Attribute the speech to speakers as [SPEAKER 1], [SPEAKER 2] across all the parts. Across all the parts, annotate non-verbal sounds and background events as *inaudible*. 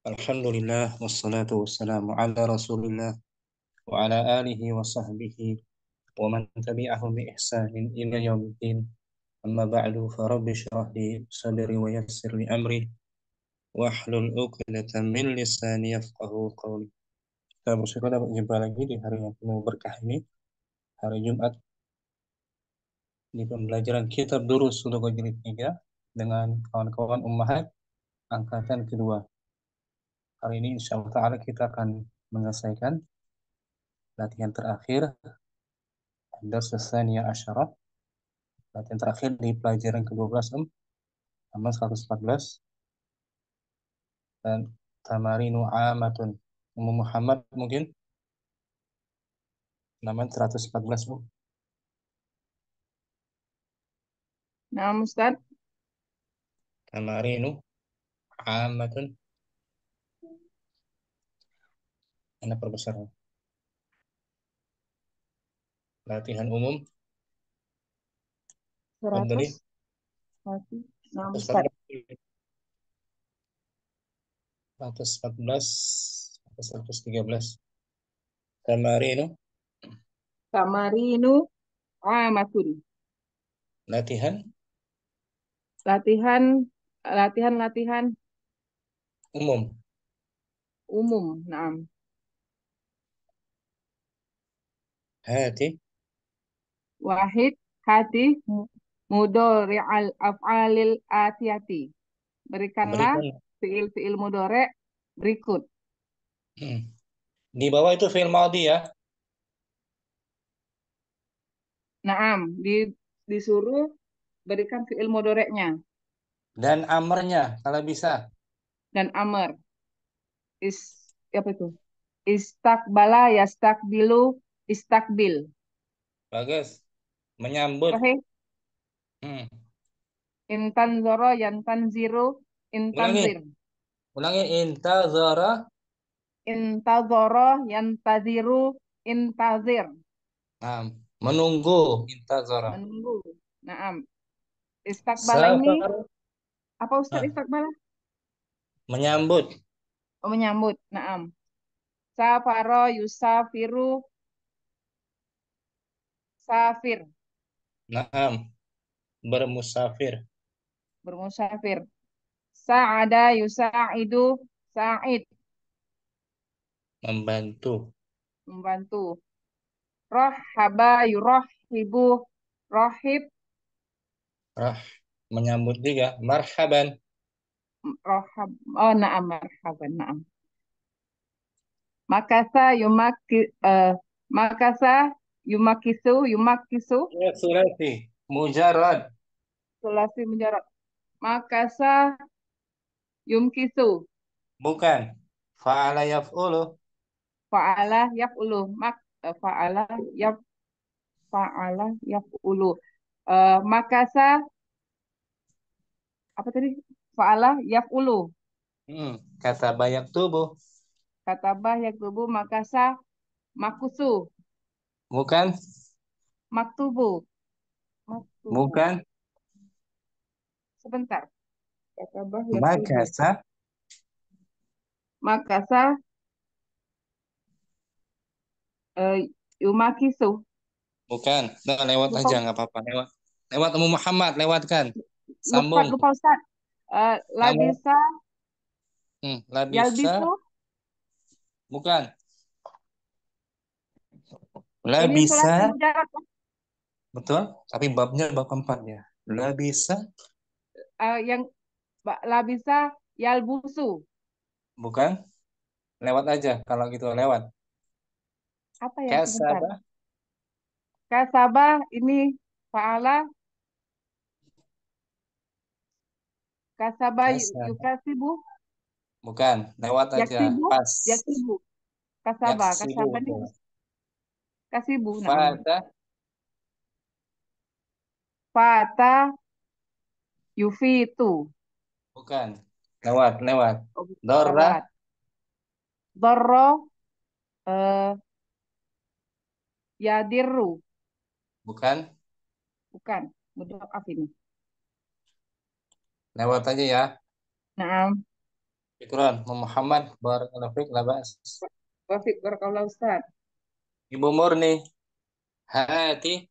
[SPEAKER 1] Alhamdulillah wassalatu wassalamu ala rasulillah wa ala alihi wa sahbihi wa man tabi'ahum bi ihsanin ila yaumiddin amma ba'du fa rabbi shrah li sadri wa yassir li amri wa hlul 'uqdatan min lisani yafqahu qawli kita bersyukur dapat jumpa lagi di hari yang penuh berkah ini hari Jumat di pembelajaran kitab durus untuk jilid 3 dengan kawan-kawan ummahat angkatan kedua Hari ini insya Allah kita akan menyelesaikan latihan terakhir nih ya asyara latihan terakhir di pelajaran ke-12 halaman 114 dan tamarinu amatun umum Muhammad mungkin halaman 114 Um.
[SPEAKER 2] Nah, Ustaz.
[SPEAKER 1] Tamarinu amatun anak perbesar. Latihan umum.
[SPEAKER 3] empat
[SPEAKER 4] seratus belas seratus tiga
[SPEAKER 1] belas kamarino
[SPEAKER 2] kamarino ah amatun. Latihan? Latihan, latihan, latihan. Umum. Umum, naam. hati wahid hati mudore al af'alil atiati Berikanlah fiil-fiil mudore
[SPEAKER 1] berikut. Hmm. Di bawah itu fiil maudi ya?
[SPEAKER 2] Naam, di, disuruh berikan fiil mudoreknya.
[SPEAKER 1] Dan amernya kalau bisa.
[SPEAKER 2] Dan amer. Is apa itu? Istakbala yastakbilu Istakbil.
[SPEAKER 1] Bagus. Menyambut. Okay. Hmm.
[SPEAKER 2] Intan zoro, yantan ziru, intan Ulangi. zir.
[SPEAKER 1] Ulangi. Inta zoro.
[SPEAKER 2] Inta zoro, inta intazir.
[SPEAKER 1] Nah, menunggu. Inta zoro.
[SPEAKER 2] Menunggu. Naam. Istakbala ini apa Ustaz nah.
[SPEAKER 1] Menyambut.
[SPEAKER 2] Oh, menyambut. Naam. Safaro yusafiru Musafir.
[SPEAKER 1] Naam. Bermusafir.
[SPEAKER 2] Bermusafir. Sa'ada yusa'idu sa'id.
[SPEAKER 1] Membantu.
[SPEAKER 2] Membantu. Rahaba yurahibu rahib.
[SPEAKER 1] Rah. Menyambut juga. Marhaban.
[SPEAKER 2] Rahab. Oh, na'am. Marhaban. Na'am. Makasa yumak... Uh, makasa Yumakisu, Yumakisu. Ya,
[SPEAKER 1] sulasi, mujarad.
[SPEAKER 2] Sulasi mujarad. Makasa, Yumkisu.
[SPEAKER 1] Bukan. Fa'ala yaf'ulu.
[SPEAKER 2] Fa'ala yaf'ulu. Mak eh, fa'ala yaf fa'ala yaf'ulu. Uh, makasa apa tadi? Fa'ala yaf'ulu.
[SPEAKER 1] Hmm, kata banyak tubuh.
[SPEAKER 2] Kata banyak tubuh makasa makusu. Bukan? Maktubu. Maktubu. Bukan? Sebentar.
[SPEAKER 4] Makasa.
[SPEAKER 2] Makasa. Uh, Yumakisu.
[SPEAKER 4] Bukan. Nah, lewat lupa. aja
[SPEAKER 1] nggak apa-apa. Lewat. Lewat Ummu Muhammad, lewatkan. Sambung. Lupa,
[SPEAKER 2] lupa Ustaz. Eh, uh, Labisa.
[SPEAKER 1] Hmm, Labisa. Yalbisu. Bukan.
[SPEAKER 4] La bisa.
[SPEAKER 1] Betul, tapi babnya bab keempat ya. La bisa.
[SPEAKER 2] Uh, yang la bisa yalbusu.
[SPEAKER 1] Bukan. Lewat aja kalau gitu lewat.
[SPEAKER 2] Apa ya? Kasaba. Kasaba ini faala. Kasaba, Kasaba. yukasibu.
[SPEAKER 1] Bukan, lewat aja. Yaksibu? Pas.
[SPEAKER 2] Yaksibu. Kasaba. Yaksibu. Kasaba ini kasih bu Fata. Fata itu
[SPEAKER 4] Bukan.
[SPEAKER 1] Lewat, lewat. Oh, dora
[SPEAKER 2] doro Uh, yadiru. Bukan. Bukan. Mudah ini.
[SPEAKER 1] Lewat aja ya. nah Syukran, Muhammad. Barakallahu Fik Labas. ba'as.
[SPEAKER 2] Wafik,
[SPEAKER 3] barakallahu
[SPEAKER 5] Ustaz.
[SPEAKER 1] Ibu Murni. Hati.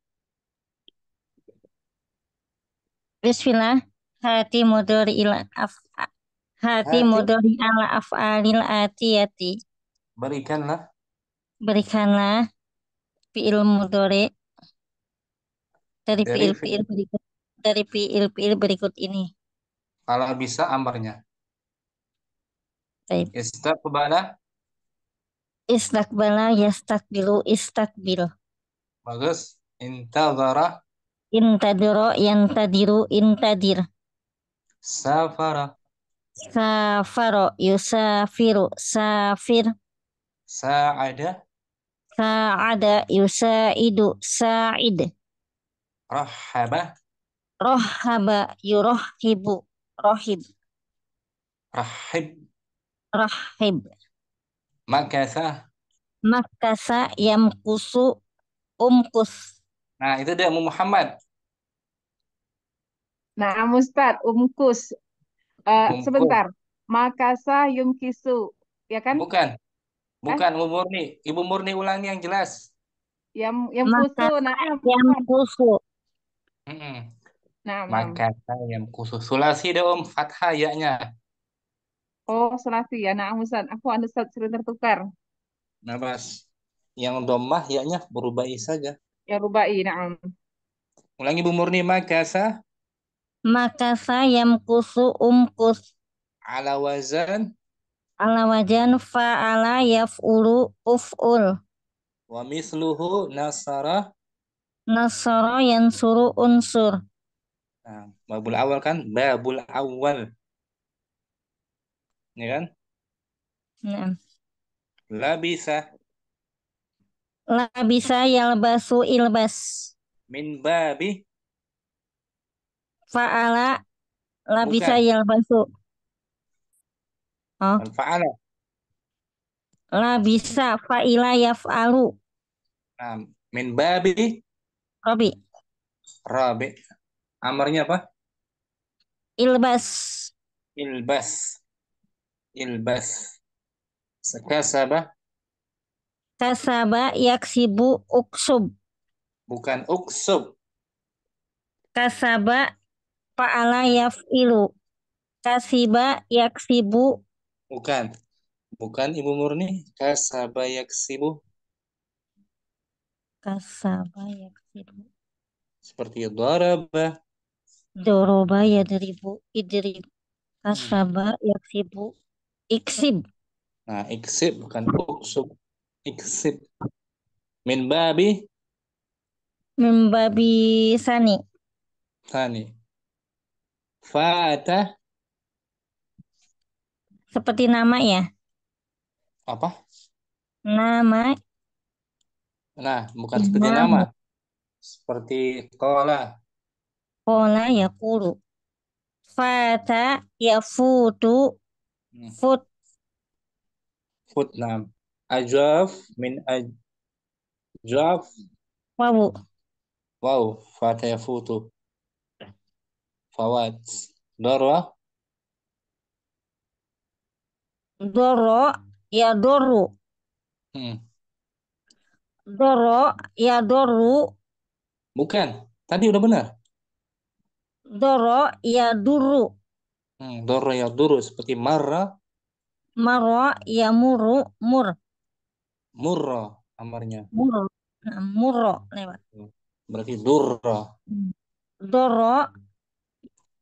[SPEAKER 5] Bismillah. Hati mudur ila af hati, hati. mudori ala af'alil atiyati.
[SPEAKER 1] Berikanlah.
[SPEAKER 5] Berikanlah fi'il mudori dari fi'il-fi'il berikut dari fi'il-fi'il berikut ini.
[SPEAKER 1] Kalau bisa amarnya. Baik. Istaqbala
[SPEAKER 5] Istakbala yastakbilu istakbil.
[SPEAKER 1] Bagus. Intadara.
[SPEAKER 5] Intadiro yantadiru intadir.
[SPEAKER 1] Safara.
[SPEAKER 5] Safaro yusafiru safir.
[SPEAKER 1] Sa'ada.
[SPEAKER 5] Sa'ada yusaidu sa'id.
[SPEAKER 1] Rahaba.
[SPEAKER 5] Rahaba yurahhibu rahib.
[SPEAKER 1] Rahib.
[SPEAKER 5] Rahib.
[SPEAKER 1] Makasa.
[SPEAKER 5] Makasa yang kusu umkus.
[SPEAKER 1] Nah, itu dia Ummu Muhammad.
[SPEAKER 5] Nah, Amustad, umkus. Uh, eh,
[SPEAKER 1] umkus. Sebentar.
[SPEAKER 2] Makasa yumkisu, ya kan? Bukan. Bukan,
[SPEAKER 1] Ibu eh? Murni. Ibu Murni ulangi yang jelas.
[SPEAKER 2] Yang yang kusu, nah, yang kusu. Nah, Makasa
[SPEAKER 1] yang kusu. Sulasi deh Om, fathah ya-nya.
[SPEAKER 2] Oh, selasi ya. Nah, Ustaz, aku anu sering tertukar.
[SPEAKER 1] Nah pas Yang domah yaknya berubai saja.
[SPEAKER 5] Ya rubai, na'am.
[SPEAKER 1] Ulangi Bu Murni, makasa.
[SPEAKER 5] Makasa kusu umkus. Ala wazan. Ala wazan fa'ala yaf'ulu uf'ul.
[SPEAKER 1] Wa misluhu nasara.
[SPEAKER 5] Nasara suru unsur.
[SPEAKER 1] Nah, babul awal kan? Babul awal ya kan? Nah. bisa
[SPEAKER 5] Labisa yalbasu ilbas.
[SPEAKER 1] Min babi.
[SPEAKER 5] Fa'ala bisa Bukan. yalbasu. Oh. Fa'ala. bisa fa'ila yaf'alu.
[SPEAKER 1] Nah, min babi. Robi. Robi. Amarnya apa? Ilbas. Ilbas. Ilbas. Kasaba.
[SPEAKER 5] Kasaba yaksibu uksub.
[SPEAKER 1] Bukan uksub.
[SPEAKER 5] Kasaba fa'ala yaf'ilu. Kasiba yaksibu.
[SPEAKER 1] Bukan. Bukan Ibu Murni. Kasaba yaksibu.
[SPEAKER 5] Kasaba
[SPEAKER 1] yaksibu. Seperti daraba
[SPEAKER 5] Doroba ya deribu. Idrib. Kasaba yaksibu. Iksib.
[SPEAKER 1] Nah, iksib bukan uksub. Iksib. Min babi.
[SPEAKER 5] Min babi sani.
[SPEAKER 1] Sani. Fata.
[SPEAKER 5] Seperti nama ya? Apa? Nama.
[SPEAKER 1] Nah, bukan seperti nama. Seperti kola.
[SPEAKER 5] Kola ya kulu. Fata ya futu Hmm. Food.
[SPEAKER 1] Food nam. Ajaf min ajaf. Wawu. Wawu. Fata foto Fawat. Darwa.
[SPEAKER 5] Doro. Ya doru. Hmm. Doro. Ya doru. Bukan. Tadi udah benar. Doro ya duru.
[SPEAKER 1] Hmm, doro ya duru seperti marah
[SPEAKER 5] Maro ya muru mur.
[SPEAKER 1] Murro amarnya.
[SPEAKER 5] Murro. Nah, murro lewat.
[SPEAKER 1] Berarti durro.
[SPEAKER 5] Hmm. Durro.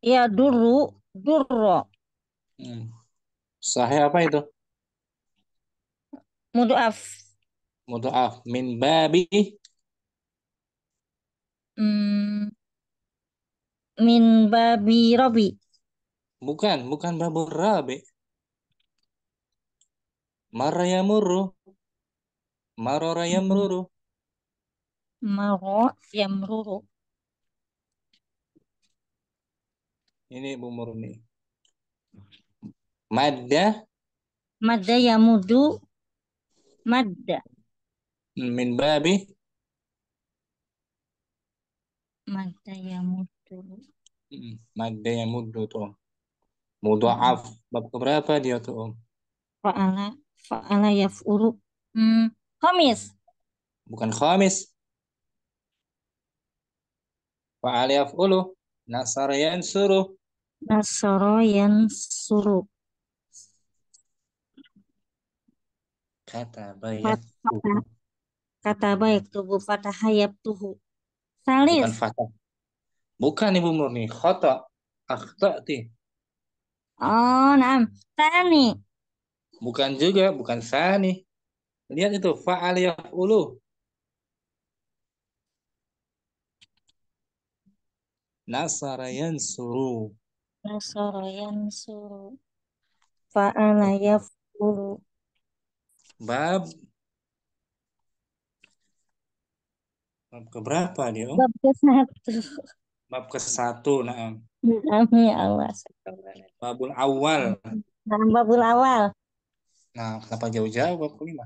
[SPEAKER 5] ya duru durro.
[SPEAKER 1] Hmm. Sahih apa itu? Mudaf. Mudaf Min babi.
[SPEAKER 4] Hmm.
[SPEAKER 5] Min babi robi.
[SPEAKER 1] Bukan, bukan babu rabi. Mara ya muru. Marora yamruru.
[SPEAKER 5] Maro yamruru.
[SPEAKER 1] Ya Ini Bu Murni. Madda. Ya?
[SPEAKER 5] Madda yamudu. Madda. Min babi. Madda yamudu.
[SPEAKER 1] Madda yamudu tuh. Mudu'af. Bab berapa dia tuh
[SPEAKER 5] pak anak Fa'ala yaf'ulu. Hmm. Komis.
[SPEAKER 1] Bukan komis. Fa'ala yaf'ulu. Nasara yansuru.
[SPEAKER 5] Nasara yansuru.
[SPEAKER 1] Kata bayat tubuh.
[SPEAKER 5] Kata baik tubuh. Fatah hayab tuhu. Salis.
[SPEAKER 4] Bukan
[SPEAKER 1] fatah. Bukan Ibu Murni. Khata. Akhtati.
[SPEAKER 5] Oh, naam. Tani.
[SPEAKER 1] Bukan juga, bukan sani. Lihat itu fa'al ulu. Nasara yansuru.
[SPEAKER 5] Nasara yansuru. Fa'ala ulu.
[SPEAKER 1] Bab Bab keberapa om? Bab
[SPEAKER 4] ke satu.
[SPEAKER 1] Bab ke satu, naam.
[SPEAKER 4] Amin ya Allah.
[SPEAKER 1] Babul awal.
[SPEAKER 5] babul awal.
[SPEAKER 1] Nah, kenapa jauh-jauh bab kelima?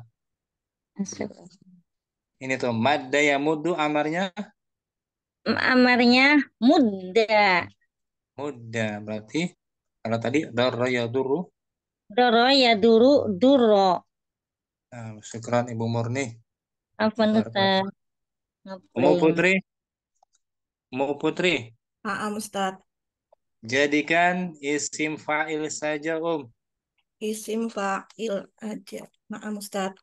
[SPEAKER 1] Ini tuh madda ya mudu amarnya?
[SPEAKER 5] Amarnya mudda.
[SPEAKER 1] Mudda berarti kalau tadi darra ya duru.
[SPEAKER 5] Darra ya duru duro.
[SPEAKER 1] Nah, syukran Ibu Murni.
[SPEAKER 5] Apa Ustaz?
[SPEAKER 6] Mau
[SPEAKER 1] Putri? Mau Putri?
[SPEAKER 6] Heeh, ah, ah, Ustaz.
[SPEAKER 1] Jadikan isim fa'il saja, Om. Um
[SPEAKER 7] isim fa'il aja. Maaf Ustaz.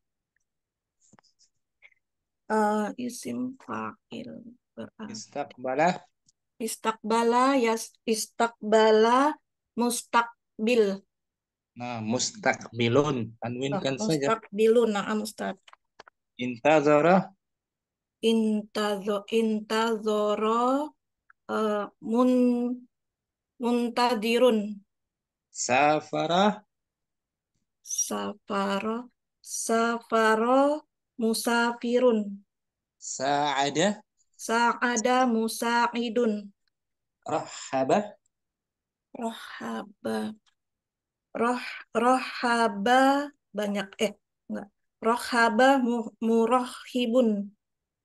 [SPEAKER 7] Uh, isim fa'il berarti istakbala istakbala ya istakbala mustakbil.
[SPEAKER 1] Nah, mustakbilun tanwinkan oh, saja.
[SPEAKER 7] Mustakbilun, nah Ustaz.
[SPEAKER 1] Intazara
[SPEAKER 7] intazo intazoro uh, mun muntadirun
[SPEAKER 1] safarah
[SPEAKER 7] Safaro. Safaro musafirun. Sa'ada. Sa'ada musa'idun.
[SPEAKER 1] Rahaba.
[SPEAKER 7] Rahaba. Roh, rohaba banyak. Eh, enggak. Rohaba mu, murohibun.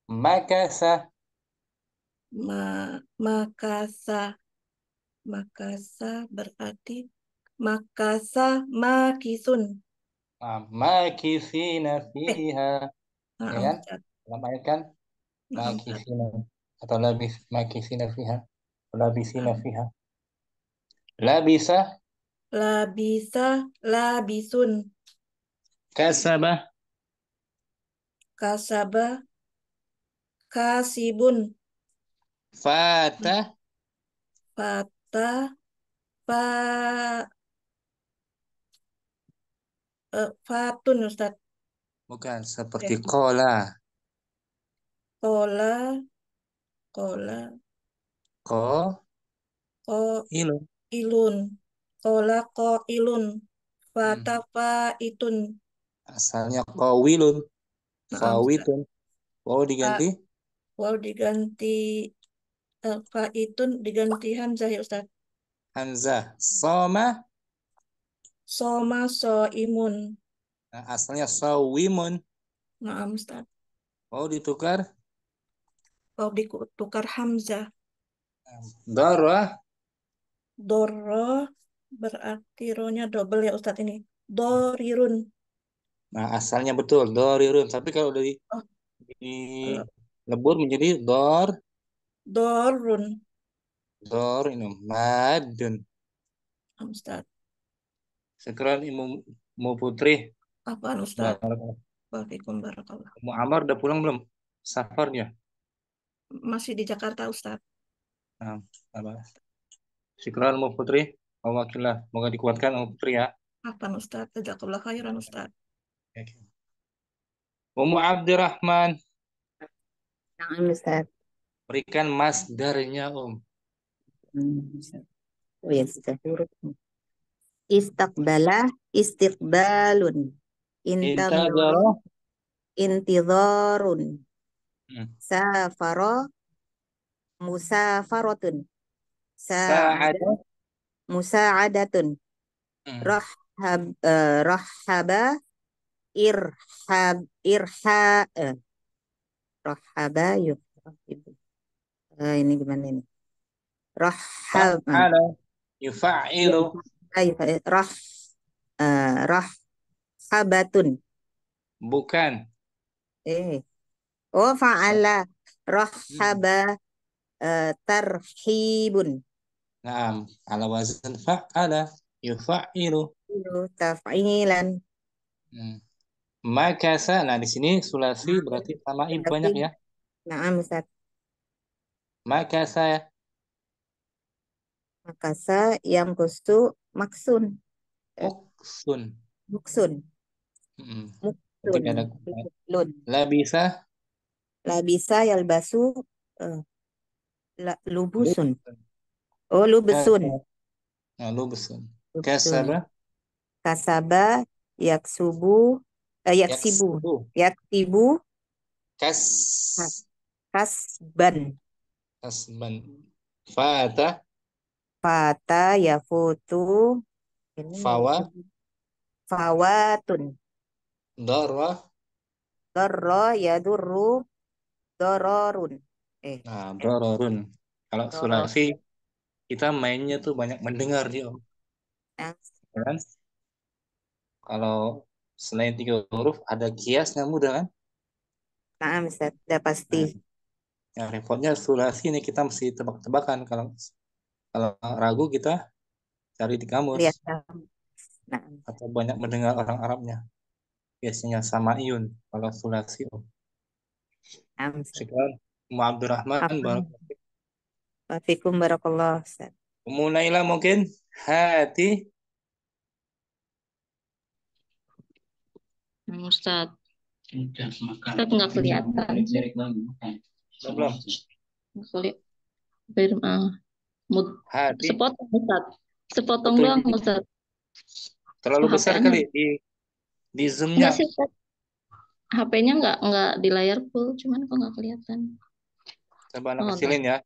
[SPEAKER 1] Makasa.
[SPEAKER 7] Ma, makasa. Makasa berarti Makasa makisun.
[SPEAKER 1] Ah, makisina eh, fiha. Ah, iya kan? Ah. Ya kan? Dalam ayat kan? Makisina. Atau labis, makisina fiha. Labisina fiha. Labisa.
[SPEAKER 7] Labisa, labisun. kasaba kasaba Kasibun.
[SPEAKER 1] Fata.
[SPEAKER 7] Fata. Fa Eh, fatun Ustaz.
[SPEAKER 1] Bukan seperti ya. kola.
[SPEAKER 7] Kola, kola. Ko. Ko. Ilun. Ilun. Kola ko ilun. Fatafa hmm. itun.
[SPEAKER 1] Asalnya ko Fa Kawitun. Wow diganti.
[SPEAKER 7] Wow diganti. Uh, fa itun diganti Hamzah ya Ustaz.
[SPEAKER 1] Hamzah. Soma.
[SPEAKER 7] Soma imun.
[SPEAKER 1] Nah, asalnya so imun. Nah, Ustaz. Oh, ditukar?
[SPEAKER 7] Oh, ditukar Hamzah. Darah. Doro berarti ronya double ya Ustadz ini. Dorirun.
[SPEAKER 1] Nah, asalnya betul dorirun, tapi kalau dari oh. di lebur menjadi dor dorun. Dor ini madun. Ustaz. Sekran Ibu Mu Putri.
[SPEAKER 7] Apaan Ustaz? Waalaikumsalam barakallah.
[SPEAKER 1] Mau Amar udah pulang belum? Safarnya?
[SPEAKER 7] Masih di Jakarta Ustaz.
[SPEAKER 1] Nah, apa? Sekran Mu Putri. Allah Moga dikuatkan Mu Putri ya.
[SPEAKER 7] Apaan Ustaz? Jazakallah khairan Ustaz.
[SPEAKER 1] Umu Abdurrahman. Naam Ustaz. Berikan masdarnya Om. Um. Oh ya,
[SPEAKER 4] sudah huruf.
[SPEAKER 8] Istakbala istiqbalun. Intadhara intidharun. Hmm. Safara musafaratun. Sa'ada musa'adatun. Hmm. Rahab uh, eh, rahaba irhab irha uh, eh. rahaba yuk uh, ini gimana ini rahab ah.
[SPEAKER 1] yufa'ilu
[SPEAKER 8] Ya? roh, uh, eh, roh habatun. Bukan. Eh. Oh fa'ala haba uh, eh,
[SPEAKER 1] tarhibun. Naam, ala wazan fa'ala yufa'ilu. Taf'ilan. Hmm. Makasa. Nah, di sini sulasi berarti sama banyak ya.
[SPEAKER 8] Naam, Ustaz.
[SPEAKER 1] Makasa
[SPEAKER 8] Makasa yang kusu maksun.
[SPEAKER 1] Eh, Muksun. Muksun. Mm -hmm.
[SPEAKER 8] Muksun. Ada... bisa Labisa. basu yalbasu uh, la, lubusun. Oh, lubusun
[SPEAKER 1] Nah, lubusun Kasaba.
[SPEAKER 8] Kasaba yaksubu uh, yak sibu
[SPEAKER 1] Kas. Kasban. Kasban. Fata.
[SPEAKER 8] Fata ya futu. ini fawa fawatun Dorro ya duru. dororun eh
[SPEAKER 1] nah dororun kalau dororun. Sulawesi kita mainnya tuh banyak mendengar dia
[SPEAKER 4] nah. Ya
[SPEAKER 1] kan kalau selain tiga huruf ada kiasnya mudah kan nah Ustaz, udah pasti nah, repotnya sulasi ini kita mesti tebak-tebakan kalau kalau ragu kita cari di kamus. Lihat. Iya. Nah. Atau banyak mendengar orang Arabnya. Biasanya sama Iyun kalau sulasi. Sekarang Abdurrahman Assalamualaikum
[SPEAKER 8] Wafikum Barakallah.
[SPEAKER 1] Mulailah mungkin hati.
[SPEAKER 4] Ustaz. Ustaz nggak kelihatan. Belum.
[SPEAKER 6] Kulit. Bermaaf. Ah
[SPEAKER 1] hati. Sepotong
[SPEAKER 6] Ustaz. Sepotong doang Ustaz.
[SPEAKER 1] Terlalu Hape besar kali ya, di di zoomnya.
[SPEAKER 6] HP-nya nggak nggak di layar full, cuman kok nggak kelihatan. Coba anak oh, kecilin ya.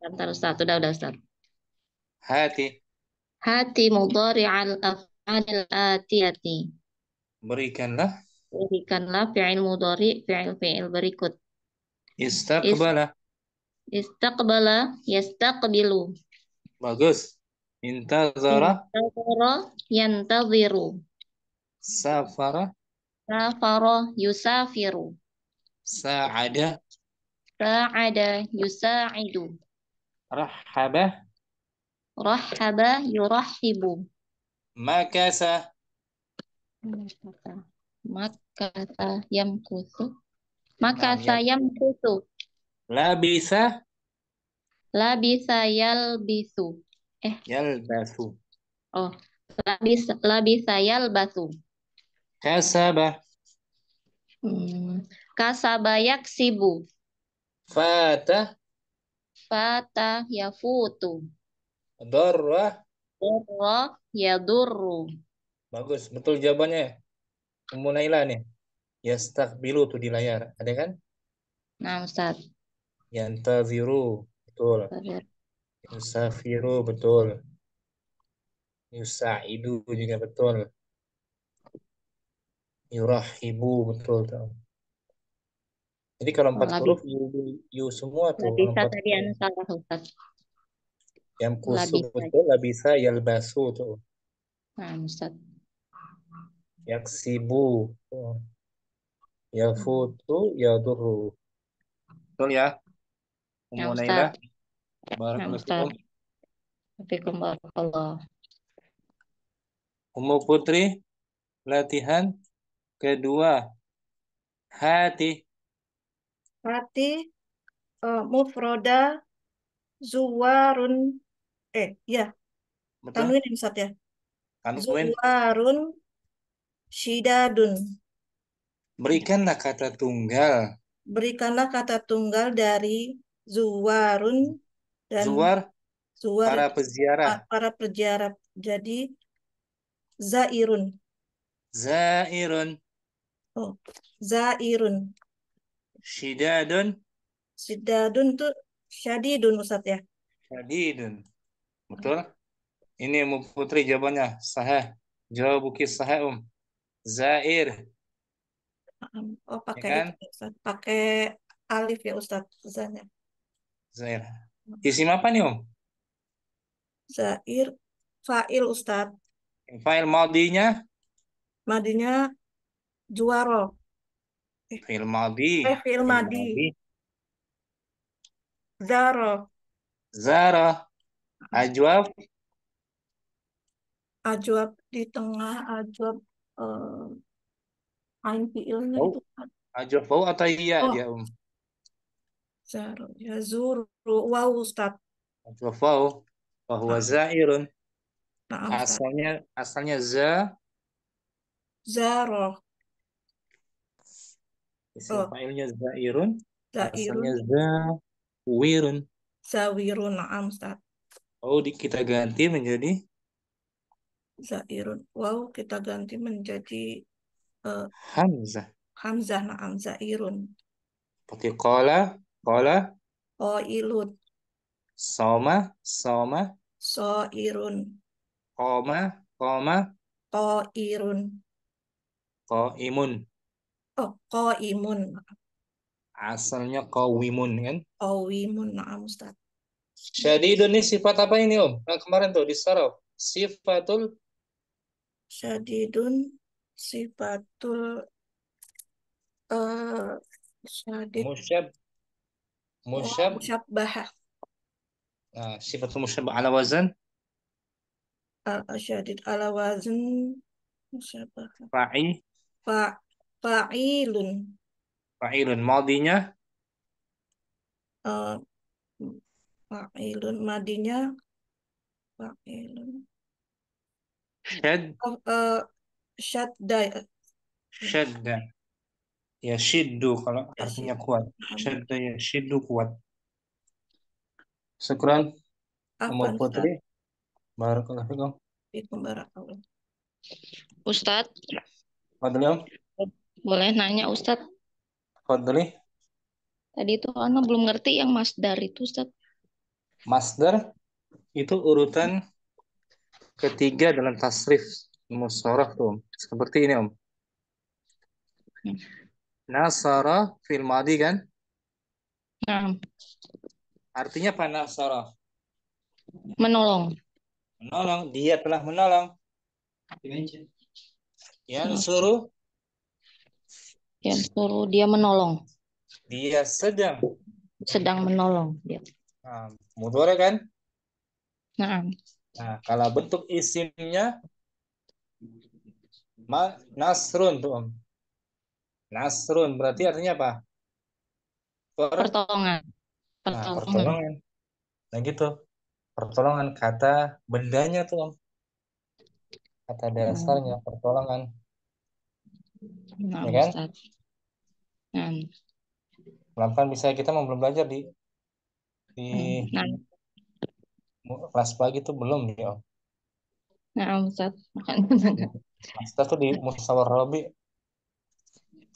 [SPEAKER 6] Bentar, Ustaz, udah udah Ustaz. Hati. Hati al af'alil atiyati.
[SPEAKER 1] Berikanlah.
[SPEAKER 6] Berikanlah fi'il mudari fi'il fi'il berikut.
[SPEAKER 1] Istaqbala.
[SPEAKER 6] Istaqbala yastaqbilu.
[SPEAKER 1] Bagus. Intazara.
[SPEAKER 6] Intazara yantaziru.
[SPEAKER 1] Safara.
[SPEAKER 6] Safara yusafiru.
[SPEAKER 1] Sa'ada.
[SPEAKER 6] Sa'ada yusa'idu.
[SPEAKER 1] Rahaba.
[SPEAKER 6] Rahaba yurahibu.
[SPEAKER 1] Makasa.
[SPEAKER 6] Makasa. Makasa yang nah, Makasa ya. yamkusu.
[SPEAKER 1] Labisa.
[SPEAKER 6] Labisa yalbisu. Eh.
[SPEAKER 1] Yalbasu.
[SPEAKER 6] Oh. Labis, labisa yalbasu.
[SPEAKER 1] Kasaba. Hmm.
[SPEAKER 6] Kasaba yaksibu.
[SPEAKER 1] Fata.
[SPEAKER 6] Fata yafutu. Dorra. ya yadurru.
[SPEAKER 1] Bagus, betul jawabannya. nih, ya nih. Yastakbilu tuh di layar, ada kan? Nah, Ustaz. Yantaziru betul. Yusafiru betul. Yusaidu juga betul. Yurahibu betul. Jadi kalau empat huruf yu, yu semua tuh. Labisa
[SPEAKER 4] tadi yang salah Ustaz.
[SPEAKER 1] Yang kusub labisa. betul yang yalbasu tuh.
[SPEAKER 4] Nah,
[SPEAKER 6] Ustaz.
[SPEAKER 1] Yaksibu. ya turu Betul ya? Ya, Naila, Barakallahu ya,
[SPEAKER 6] Fikum barakallah.
[SPEAKER 1] Umu Putri, latihan kedua. Hati.
[SPEAKER 7] Hati, uh, mufroda, zuwarun. Eh, ya. Tanwin yang satu ya. Tanwin. Zuwarun, Shidadun.
[SPEAKER 1] Berikanlah kata tunggal.
[SPEAKER 7] Berikanlah kata tunggal dari zuwarun dan zuwar, zuwar para
[SPEAKER 1] peziarah. Ah,
[SPEAKER 7] para peziarah. Jadi zairun.
[SPEAKER 1] Zairun.
[SPEAKER 7] Oh, zairun.
[SPEAKER 1] shidadun
[SPEAKER 7] shidadun itu syadidun Ustaz ya.
[SPEAKER 1] Syadidun. Betul? Ini Umu Putri jawabannya. Sahih. Jawab bukit sahih Um. Zair.
[SPEAKER 4] Ah, ah. Oh, pakai
[SPEAKER 1] ya
[SPEAKER 7] kan? Pakai alif ya Ustaz. Zanya.
[SPEAKER 1] Zair. Isim apa nih, Om?
[SPEAKER 7] Zair fa'il Ustaz.
[SPEAKER 1] Fa'il madinya?
[SPEAKER 7] Madinya juaro.
[SPEAKER 1] Eh, madi. Eh, madi. Zaro. Zaro. Ajwab.
[SPEAKER 7] Ajwab di tengah ajwab uh, eh, ain fi'ilnya oh. itu kan.
[SPEAKER 1] atau iya oh. dia, Um?
[SPEAKER 7] Zaro, yazuru, wow Ustaz.
[SPEAKER 1] Wow bahwa zairun. Maaf, asalnya asalnya za
[SPEAKER 4] zaro. Isim oh. zairun. Zairun. Asalnya
[SPEAKER 1] za wirun.
[SPEAKER 4] Zawirun,
[SPEAKER 7] naam Ustaz.
[SPEAKER 1] Oh, di, kita ganti menjadi
[SPEAKER 7] Zairun. Wow, kita ganti menjadi uh, Hamzah. Hamzah, naam, Zairun.
[SPEAKER 1] Pakai qala Kola. ilut. Soma. Soma.
[SPEAKER 7] So irun.
[SPEAKER 1] Koma. Koma.
[SPEAKER 7] Ko irun.
[SPEAKER 1] Ko imun.
[SPEAKER 7] Oh, ko imun.
[SPEAKER 1] Asalnya ko wimun kan? Ko wimun, nah, Ustaz. Jadi ini sifat apa ini Om? Nah, kemarin tuh di Sarof. Sifatul
[SPEAKER 7] Syadidun sifatul eh uh, syadid musyab
[SPEAKER 1] Mushab. mushab Nah, sifat mushab mushab wazan.
[SPEAKER 7] Asyadid ala wazan. Ah, Mushabbaha. Fa'i. Fa fa'ilun.
[SPEAKER 1] Fa'ilun. Madinya. Uh,
[SPEAKER 7] fa'ilun. Madinya. Fa'ilun. Shad. Uh, oh, uh, ah, shadda.
[SPEAKER 1] Shadda ya shiddu kalau ya, artinya kuat syadda ya shiddu kuat syukran Umar Putri barakallah itu Fikum barakallahu Ustaz Fadli
[SPEAKER 6] Boleh nanya Ustaz Fadli Tadi itu Ana belum ngerti yang masdar itu Ustaz
[SPEAKER 1] Masdar itu urutan ketiga dalam tasrif musorah tuh seperti ini om hmm. Nasara fil madi kan? Nah. Artinya apa nasara? Menolong. Menolong. Dia telah menolong. Yang hmm. suruh?
[SPEAKER 6] Yang suruh dia menolong.
[SPEAKER 1] Dia sedang.
[SPEAKER 6] Sedang menolong. Dia. Ya.
[SPEAKER 1] Nah, hmm. mudore kan? Nah. Nah, kalau bentuk isimnya ma nasrun tuh Nasrun berarti artinya apa?
[SPEAKER 4] Pertolongan. Pertolongan. Nah, pertolongan.
[SPEAKER 1] Nah gitu. Pertolongan kata bendanya tuh Om. Kata
[SPEAKER 4] dasarnya hmm. pertolongan. Nah, ya kan?
[SPEAKER 1] Hmm. Nah. Melainkan bisa kita mau belum belajar di di hmm. Nah. kelas pagi tuh belum ya Om.
[SPEAKER 4] Nah, Ustaz,
[SPEAKER 1] Ustaz *laughs* tuh di Musawar Robi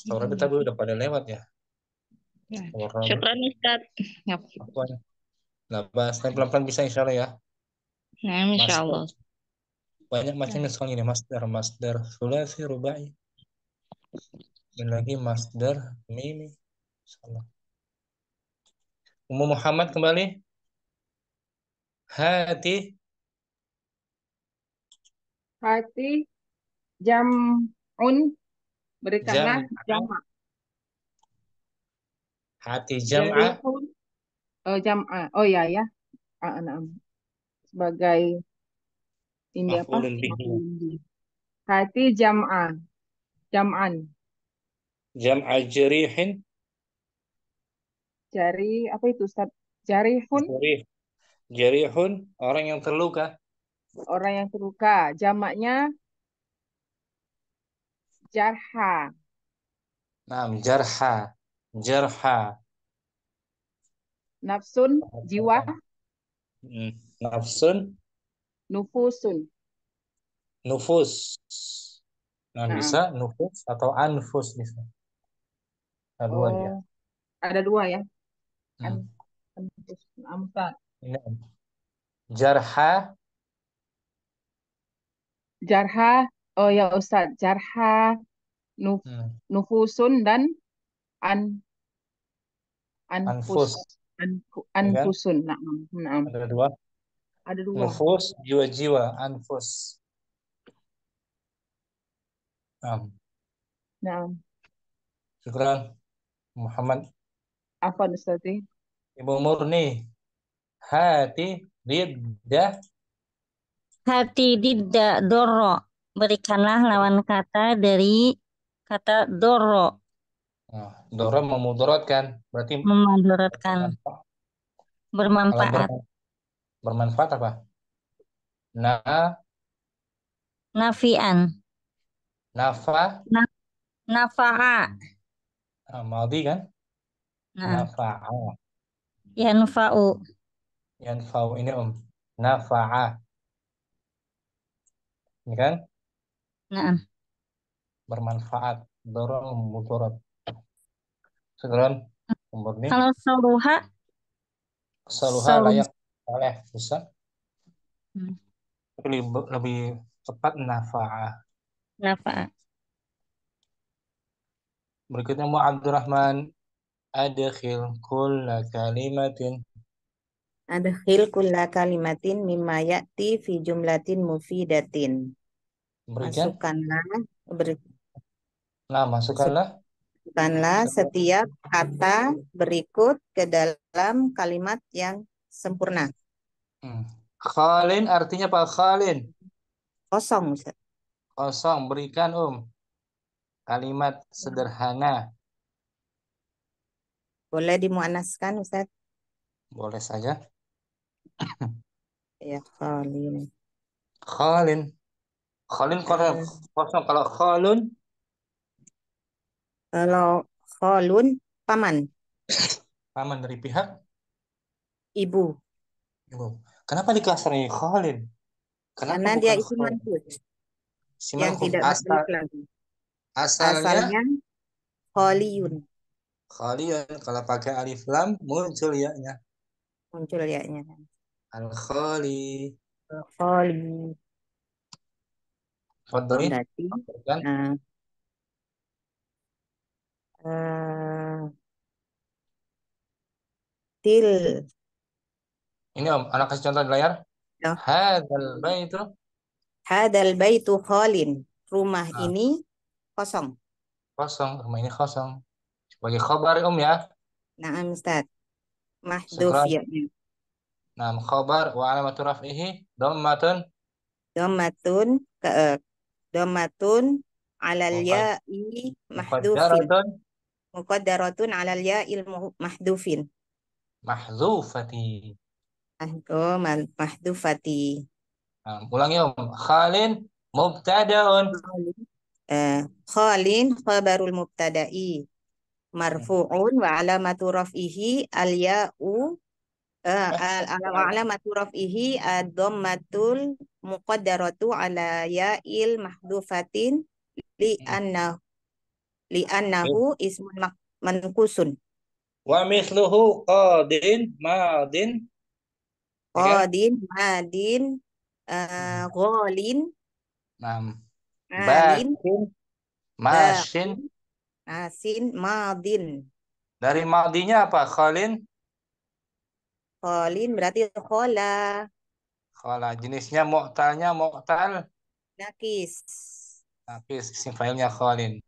[SPEAKER 1] Orang kita belum udah pada lewat ya.
[SPEAKER 4] Ya. Syukran Ustaz. Yap.
[SPEAKER 1] Nah, bahas pelan-pelan bisa insya Allah ya.
[SPEAKER 4] Nah, insya Allah.
[SPEAKER 1] Banyak macamnya soal ini. Masdar, masdar, sulasi, rubai. Dan lagi masdar, mimi. Salah. Umum Muhammad kembali. Hati.
[SPEAKER 2] Hati. Jamun. Berikanlah jamak.
[SPEAKER 1] Hati jamak.
[SPEAKER 2] Eh, oh, jamak. Oh ya ya. Sebagai ini apa? Hati jamak Jam'an.
[SPEAKER 1] jam jarihin.
[SPEAKER 2] Jari apa itu Ustaz? Jarihun.
[SPEAKER 1] jari Jarihun orang yang terluka.
[SPEAKER 2] Orang yang terluka. Jamaknya jarha.
[SPEAKER 1] Naam, jarha. Jarha.
[SPEAKER 2] Nafsun, jiwa.
[SPEAKER 1] Hmm, nafsun.
[SPEAKER 2] Nufusun.
[SPEAKER 1] Nufus. Nah, nah. bisa nufus atau anfus bisa. Ada dua ya,
[SPEAKER 2] Ada dua ya. Hmm. Amsa.
[SPEAKER 1] Jarha.
[SPEAKER 2] Jarha Oh ya Ustaz, jarha, nuf, Hmm. nufusun dan an anfus.
[SPEAKER 4] Anfus. Anfu, Ya kan? anfusun.
[SPEAKER 2] nah. Ada dua. Ada dua.
[SPEAKER 1] Nufus, jiwa-jiwa, anfus. Nah, Naam. syukran. Muhammad
[SPEAKER 2] Apa Ustaz.
[SPEAKER 1] Ibu Murni. Hati riddah
[SPEAKER 5] Hati didda dorok. Berikanlah lawan kata dari kata doro.
[SPEAKER 1] Nah, doro memudorotkan, berarti
[SPEAKER 5] memudorotkan. Bermanfaat.
[SPEAKER 1] bermanfaat, apa? Na
[SPEAKER 5] nafian.
[SPEAKER 1] Nafa.
[SPEAKER 5] Na nafa'a.
[SPEAKER 1] Nah, Maldi kan? Nah. Nafa'a.
[SPEAKER 5] Yanfa'u.
[SPEAKER 1] Yanfa'u ini om Nafa'a. Ini kan? nah Bermanfaat. Dorong mudorot. Sekarang ini. Kalau
[SPEAKER 4] saluha? Saluha Saluh. layak
[SPEAKER 1] oleh bisa. Hmm. Lebih, lebih tepat nafa'ah. Nafa'ah. Berikutnya Mu Abdurrahman adkhil kulla kalimatin
[SPEAKER 8] adkhil kulla kalimatin mimma ya'ti fi jumlatin mufidatin
[SPEAKER 1] masukkanlah beri, nah masukkanlah
[SPEAKER 8] masukkanlah setiap kata berikut ke dalam kalimat yang sempurna.
[SPEAKER 1] Hmm. Khalin artinya apa Khalin? Kosong, Ustaz. Kosong, berikan Um. Kalimat sederhana. Boleh dimuanaskan, Ustaz? Boleh saja.
[SPEAKER 4] ya, Khalin. Khalin.
[SPEAKER 1] Khalim kalau eh. kosong kalau khalun
[SPEAKER 4] kalau khalun
[SPEAKER 1] paman. Paman dari pihak ibu. Ibu. Kenapa di kelas khalin? Kenapa Karena dia isi
[SPEAKER 3] mantus.
[SPEAKER 1] yang tidak asal, Asalnya, asalnya khaliyun. Khaliyun kalau pakai alif lam muncul ya-nya.
[SPEAKER 8] Muncul ya-nya.
[SPEAKER 4] Al-khali. Al-khali. تفضلي berarti اتفضلي. Uh, eh, eh, til ini
[SPEAKER 1] om anak kasih contoh di layar loh ya. hadzal baitu
[SPEAKER 8] hadal baitu khalin rumah ah, ini kosong kosong rumah ini kosong
[SPEAKER 1] sebagai khabar om ya Naam Ustaz Mahduf ya nah khabar wa alamatu raf'ihi dhammatun
[SPEAKER 8] dhammatun ke, uh, dhammatun alal ya'i
[SPEAKER 1] mahdufin. Muqaddaratun
[SPEAKER 8] alal ilmu mahdufin.
[SPEAKER 1] Mahdufati.
[SPEAKER 8] Oh, mahdufati. Nah, ya, Khalin mubtada'un. Eh, khalin khabarul mubtada'i. Marfu'un wa alamatu raf'ihi al ya'u Eh, alamatu raf'ihi ad-dhammatul muqaddaratu ala ya'il mahdufatin li'annahu hmm. li'annahu eh. ismun manqusun
[SPEAKER 1] wa mithluhu qadin madin
[SPEAKER 8] qadin madin eh, hmm. ghalin
[SPEAKER 1] nam ba'in
[SPEAKER 8] masin asin madin
[SPEAKER 1] dari madinya apa khalin
[SPEAKER 8] Kholin berarti khola.
[SPEAKER 1] Khola. Jenisnya moktalnya moktal. Nakis. Nakis. Isim failnya kholin.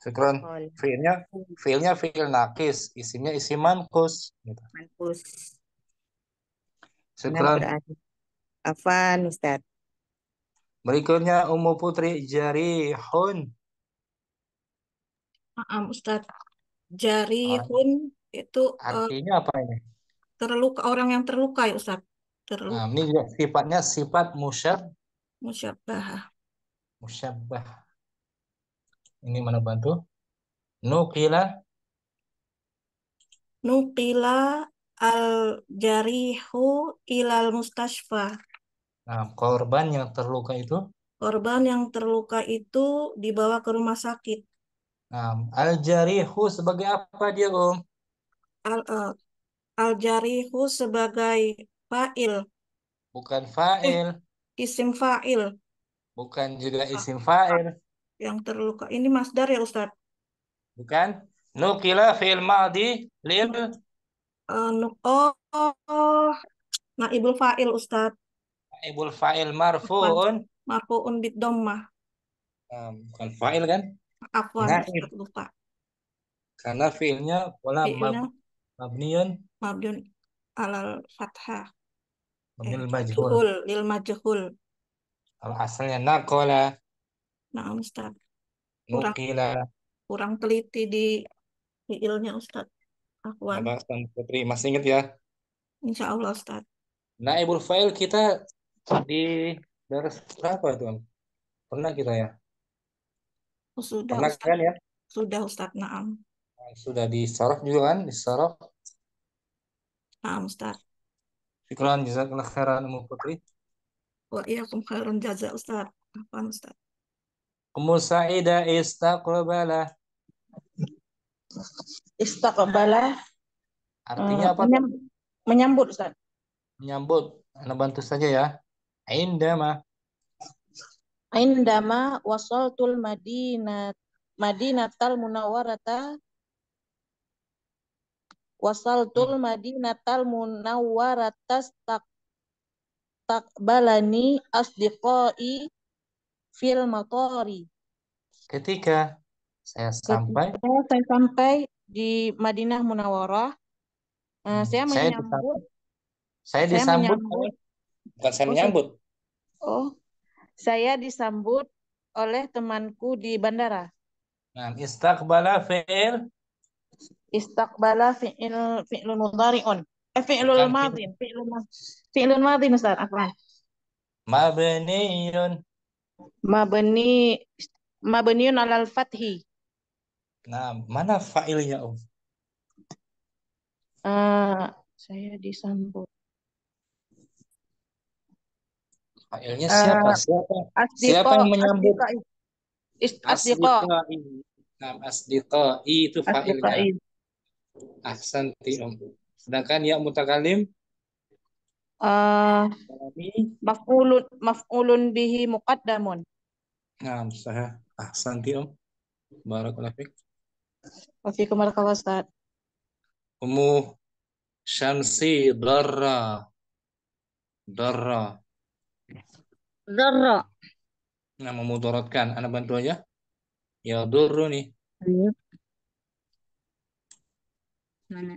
[SPEAKER 1] Sekron. Failnya. Failnya fail nakis. Isimnya isim mankus. Gitu. Mankus. Sekron. Afan Ustaz. Berikutnya Umu Putri Jari Jarihun.
[SPEAKER 7] Maaf Ustaz. Jarihun itu eh, artinya uh, apa ini? Terluka orang yang terluka ya Ustaz. Terluka. Nah,
[SPEAKER 1] ini juga sifatnya sifat musyab
[SPEAKER 7] musyabbah.
[SPEAKER 1] Musyabbah. Ini mana bantu? Nukila
[SPEAKER 7] Nukila al jarihu ilal mustashfa.
[SPEAKER 1] Nah, korban yang terluka itu?
[SPEAKER 7] Korban yang terluka itu dibawa ke rumah sakit. Nah,
[SPEAKER 1] al jarihu sebagai apa dia, Om?
[SPEAKER 7] al uh, eh, al sebagai fa'il.
[SPEAKER 1] Bukan fa'il.
[SPEAKER 7] Eh, isim fa'il.
[SPEAKER 1] Bukan juga isim fa'il. Yang terluka. Ini masdar ya Ustaz? Bukan. Nukila fi'il ma'di lil. Uh, eh, nuk oh,
[SPEAKER 7] oh. Nah, Naibul fa'il Ustaz.
[SPEAKER 1] Naibul fa'il marfu'un.
[SPEAKER 7] Marfu'un bid dommah.
[SPEAKER 1] Uh, nah, bukan fa'il kan?
[SPEAKER 7] Apa? nah, lupa.
[SPEAKER 1] Karena fi'ilnya pola fiilnya Mabniun.
[SPEAKER 7] mabniun alal fatha
[SPEAKER 1] mabniun eh, majhul
[SPEAKER 7] lil majhul
[SPEAKER 1] kalau asalnya nakola nah Ustaz kurang Nukila.
[SPEAKER 7] kurang teliti di ilnya ustad Akuan.
[SPEAKER 1] Ustaz Putri masih ingat ya
[SPEAKER 7] Insya Allah Ustaz
[SPEAKER 1] Naibul Fa'il kita di Daras berapa tuh? Pernah kita ya?
[SPEAKER 7] Oh, sudah, Pernah Ustaz. kan ya? Sudah Ustaz, Naam.
[SPEAKER 1] Sudah di juga kan? Di sorof. Nah, Ustaz. Syukran jazakallah khairan Ummu Putri.
[SPEAKER 7] Wa oh, iyyakum khairan jaza Ustaz. Apaan Ustaz?
[SPEAKER 1] Musaida istakobala istakobala Artinya eh, apa? Menyambut Ustaz. Menyambut. Anda bantu saja ya. Aindama.
[SPEAKER 7] Aindama wasaltul madinat Madinatal Munawarata tul hmm. madinatal munawwaratas tak takbalani asdiqoi fil matori.
[SPEAKER 1] Ketika saya sampai.
[SPEAKER 7] Ketika saya sampai di Madinah Munawarah. Eh, hmm, saya menyambut.
[SPEAKER 1] Saya disambut. Saya menyambut. Bukan oh, saya menyambut.
[SPEAKER 7] Oh, saya disambut oleh temanku di bandara.
[SPEAKER 1] Nah, istakbala fi'il
[SPEAKER 7] Istakbala fi'il fi'il mudhari'un. Eh fi'lul madhin, fi'lul fi'lul madhin Ustaz, apa?
[SPEAKER 1] Mabniyun.
[SPEAKER 7] Mabni mabniyun alal fathi.
[SPEAKER 1] Nah, mana fa'ilnya, Om?
[SPEAKER 7] Uh, saya
[SPEAKER 2] disambut.
[SPEAKER 4] Fa'ilnya siapa? Eh, siapa? Asdiko, siapa yang menyambut?
[SPEAKER 2] Asdiko. Asdiko.
[SPEAKER 4] Nah,
[SPEAKER 1] itu fa'ilnya. Ahsanti um. Sedangkan ya mutakalim
[SPEAKER 2] uh, maf'ulun maf'ulun bihi muqaddamun.
[SPEAKER 1] Naam, Ahsan Ahsanti um. Barakallahu fiik.
[SPEAKER 7] Wa fiikum barakallahu Ustaz.
[SPEAKER 1] Ummu Syamsi darra. Darra. Darra. Nah, memudaratkan. Anak bantu aja. Ya, ya durru nih.
[SPEAKER 4] Iya mana?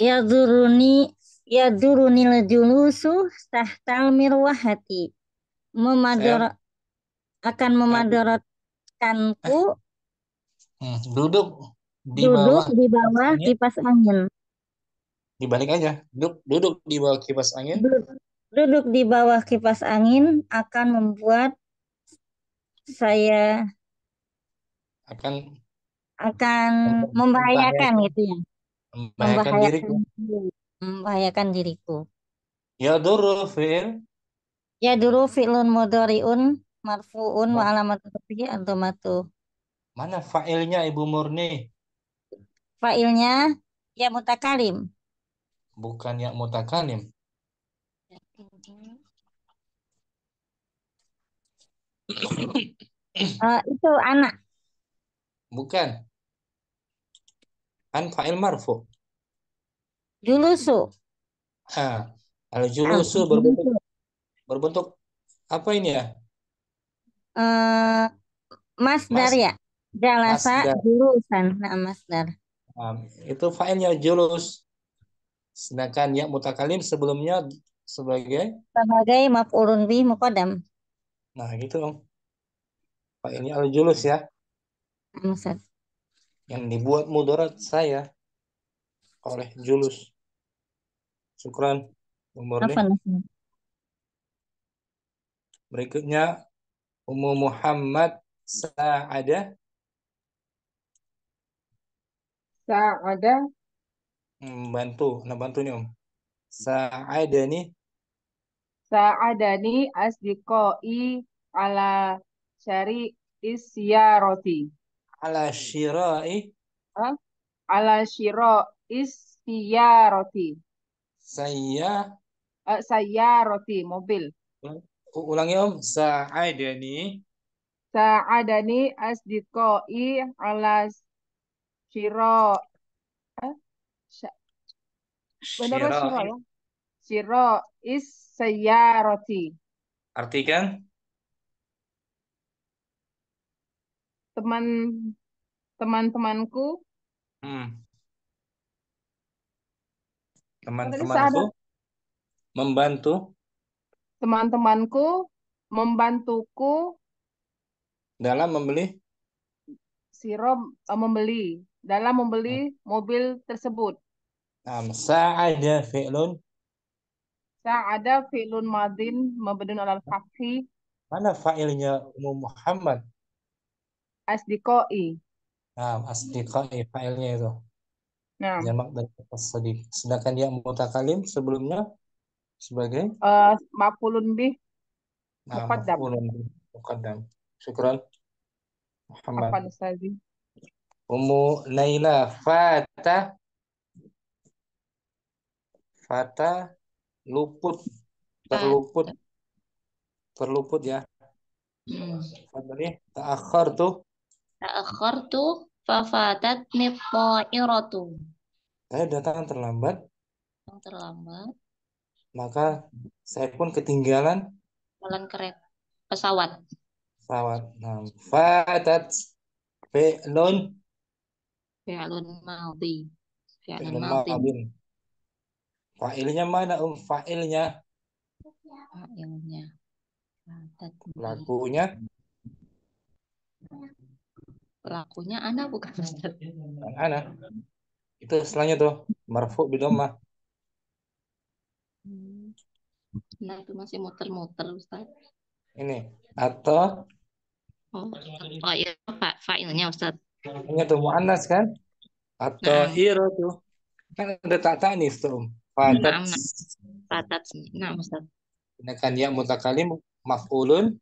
[SPEAKER 5] Ya duruni ya durunil julusu tahtal mirwahati memador akan eh.
[SPEAKER 1] hmm, duduk di duduk bawah di
[SPEAKER 5] bawah kipas angin
[SPEAKER 1] dibalik aja duduk duduk di bawah kipas angin
[SPEAKER 5] duduk, duduk di bawah kipas angin akan membuat saya akan akan membahayakan gitu ya.
[SPEAKER 1] Membahayakan diriku.
[SPEAKER 5] Membahayakan diriku.
[SPEAKER 1] Ya duru fi'il.
[SPEAKER 5] Ya duru fi'lun mudhari'un marfu'un wa alamatu rafi'i matu.
[SPEAKER 1] Mana fa'ilnya Ibu Murni?
[SPEAKER 5] Fa'ilnya ya mutakalim.
[SPEAKER 1] Bukan ya mutakalim.
[SPEAKER 5] uh, itu anak.
[SPEAKER 1] Bukan an fa'il marfu.
[SPEAKER 5] Julusu.
[SPEAKER 1] Ha. Kalau julusu ah, berbentuk berbentuk apa ini ya?
[SPEAKER 5] Uh, masdar ya. Jalasa julusan. Nah, masdar.
[SPEAKER 1] Um, itu fa'ilnya julus. Sedangkan yang mutakalim sebelumnya sebagai
[SPEAKER 5] sebagai maf'ulun bi muqaddam.
[SPEAKER 1] Nah, gitu, Om. Fa'ilnya al-julus ya. Ustaz yang dibuat mudarat saya oleh julus. Syukran, umur. Berikutnya, Ummu Muhammad Sa'ada.
[SPEAKER 2] Sa'ada.
[SPEAKER 1] Hmm, bantu, nak bantu nih Om. Sa'ada nih.
[SPEAKER 2] Sa'ada nih asdiqoi ala syari roti
[SPEAKER 1] ala shiroi
[SPEAKER 2] huh? ala shiro is saya uh, eh, roti mobil
[SPEAKER 1] hmm. ulangi om sa'adani
[SPEAKER 2] sa'adani asdiqai ala shiro eh? shiro. Shiro ya? shiro is saya roti.
[SPEAKER 1] artikan
[SPEAKER 2] teman teman-temanku
[SPEAKER 1] hmm. teman-temanku membantu
[SPEAKER 2] teman-temanku membantuku
[SPEAKER 1] dalam membeli
[SPEAKER 2] sirom uh, eh, membeli dalam membeli hmm. mobil tersebut
[SPEAKER 1] um, sa'ada fi'lun
[SPEAKER 2] sa'ada fi'lun madin mabdun alal fathi
[SPEAKER 1] mana fa'ilnya Muhammad
[SPEAKER 2] asdikoi.
[SPEAKER 1] Nah, asdikoi filenya itu. Nah. Jamak dari sedih. Sedangkan yang mutakalim sebelumnya sebagai
[SPEAKER 2] uh, mafulun bi.
[SPEAKER 1] nah, muqaddam. Mafulun bih muqaddam. Syukran. Muhammad. Apa Ustazi? umu Naila Fata Fata luput terluput nah. terluput ya.
[SPEAKER 4] Hmm. Apa tak
[SPEAKER 1] Ta'akhir tuh
[SPEAKER 6] Ta'akhartu fafatatni ta'iratu.
[SPEAKER 1] Saya datang terlambat. Datang terlambat. Maka saya pun ketinggalan.
[SPEAKER 6] Jalan kereta. Pesawat.
[SPEAKER 1] Pesawat. Nah, fatat fi'lun.
[SPEAKER 6] Fi'lun maudi. Fi'lun maudi.
[SPEAKER 1] Fa'ilnya mana um? Fa'ilnya. Fa'ilnya. Lakunya
[SPEAKER 6] pelakunya ana bukan iya, Ustaz? Iya, iya,
[SPEAKER 1] ana. Itu selanjutnya tuh marfu bi dhammah.
[SPEAKER 6] Hmm. Nah, itu masih muter-muter
[SPEAKER 1] Ustaz. Ini atau Oh, oh iya, Pak, fa'ilnya Ustaz. Ini tuh muannas kan? Atau nah. hero tuh. Kan ada tak tanis tuh. Fatat.
[SPEAKER 6] Fatat. Nah, nah. nah Ustaz.
[SPEAKER 1] Gunakan ya mutakalim maf'ulun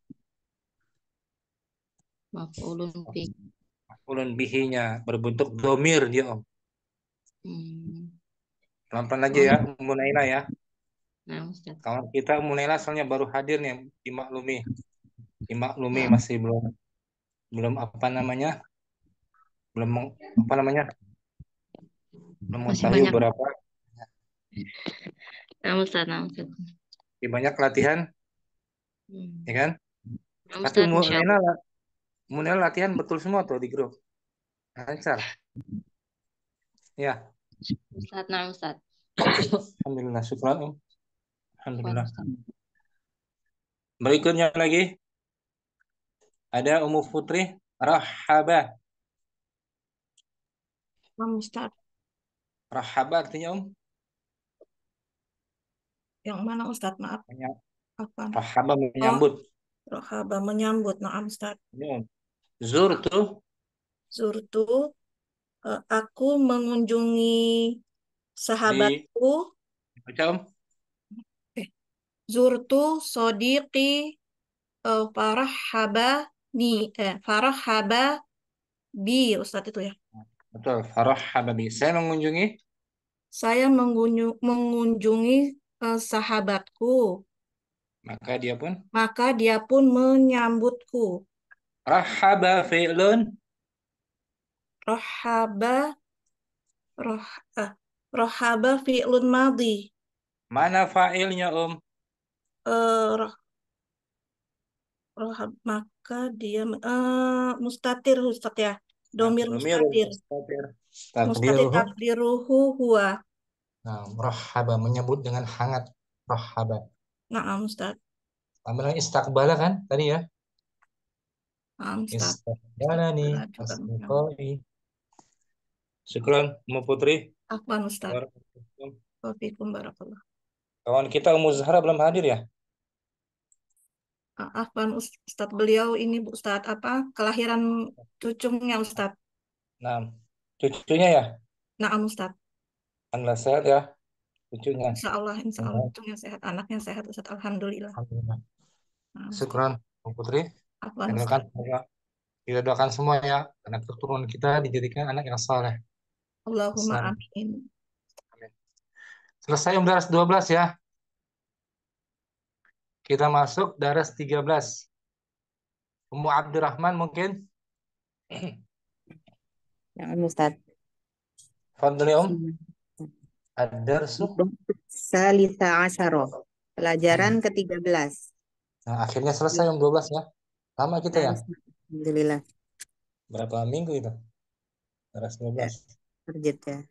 [SPEAKER 4] maf'ulun bi
[SPEAKER 1] maf'ulun bihinya berbentuk domir dia ya om. Hmm. Pelan-pelan aja ya, Munaina ya. Nah, kita Kawan kita Munaina soalnya baru hadir nih dimaklumi. Dimaklumi lumi nah. masih belum belum apa namanya? Belum apa namanya? Belum mengetahui berapa.
[SPEAKER 6] Nah, Ustaz, nah,
[SPEAKER 1] Banyak latihan. Hmm. Ya kan? Nah, Ustaz, Tapi Munel latihan betul semua tuh di grup. Lancar. Ya. Ustaz, nah Ustaz. Alhamdulillah, syukur. Alhamdulillah. Berikutnya lagi. Ada Umu Putri Rahaba. Mam Ustaz. Rahaba artinya Um?
[SPEAKER 7] Yang mana Ustaz? Maaf.
[SPEAKER 1] Apa? Rahaba menyambut.
[SPEAKER 7] Oh, Rahaba menyambut. Maaf Ustaz.
[SPEAKER 1] Ya. Zurtu.
[SPEAKER 7] Zurtu. Eh, aku mengunjungi sahabatku. Macam? Eh, Zur Zurtu sodiki uh, eh, haba ni eh, haba bi Ustadz itu ya.
[SPEAKER 1] Betul, haba bi. Saya mengunjungi
[SPEAKER 7] saya mengunjungi, mengunjungi uh, sahabatku.
[SPEAKER 1] Maka dia pun?
[SPEAKER 7] Maka dia pun menyambutku.
[SPEAKER 1] Rahaba fi'lun.
[SPEAKER 7] Rahaba. Roh, eh, rahaba fi'lun madi.
[SPEAKER 1] Mana fa'ilnya, Om?
[SPEAKER 7] Uh, roh, maka dia uh, mustatir, Ustaz ya. Domir, nah, Domir mustatir. Mustatir. Takdiruhu. huwa.
[SPEAKER 1] Nah, rahaba menyebut dengan hangat. Rahaba.
[SPEAKER 7] Nah, Ustaz.
[SPEAKER 1] amalan istakbala kan tadi ya? Mana nih? Syukran, Umu Putri. Akbar Ustaz.
[SPEAKER 7] Wafikum barakallah.
[SPEAKER 1] Kawan kita Umu Zahra belum hadir ya?
[SPEAKER 7] Afwan ah, Ustaz beliau ini Bu Ustaz apa kelahiran cucunya Ustaz.
[SPEAKER 1] Nah, cucunya ya? Nah, Ustaz. Anak sehat ya cucunya. Insya Allah, insya Allah
[SPEAKER 7] cucunya sehat, anaknya sehat Ustaz. Alhamdulillah. Alhamdulillah.
[SPEAKER 1] Syukran, Bu Putri. Kita doakan, kita doakan semua ya, anak keturunan kita dijadikan anak yang saleh.
[SPEAKER 7] Allahumma amin. amin.
[SPEAKER 1] Selesai um daras 12 ya. Kita masuk daras 13. Ummu Abdurrahman mungkin? *clears throat* Yang Ustaz. Fadli ya, Om. Ad-darsu.
[SPEAKER 8] Salisa Asyaro. Pelajaran hmm. ke-13.
[SPEAKER 1] Nah, akhirnya selesai Om 12 ya. Sama kita ya? Alhamdulillah. Berapa minggu itu? Beras Ya, Terjet ya.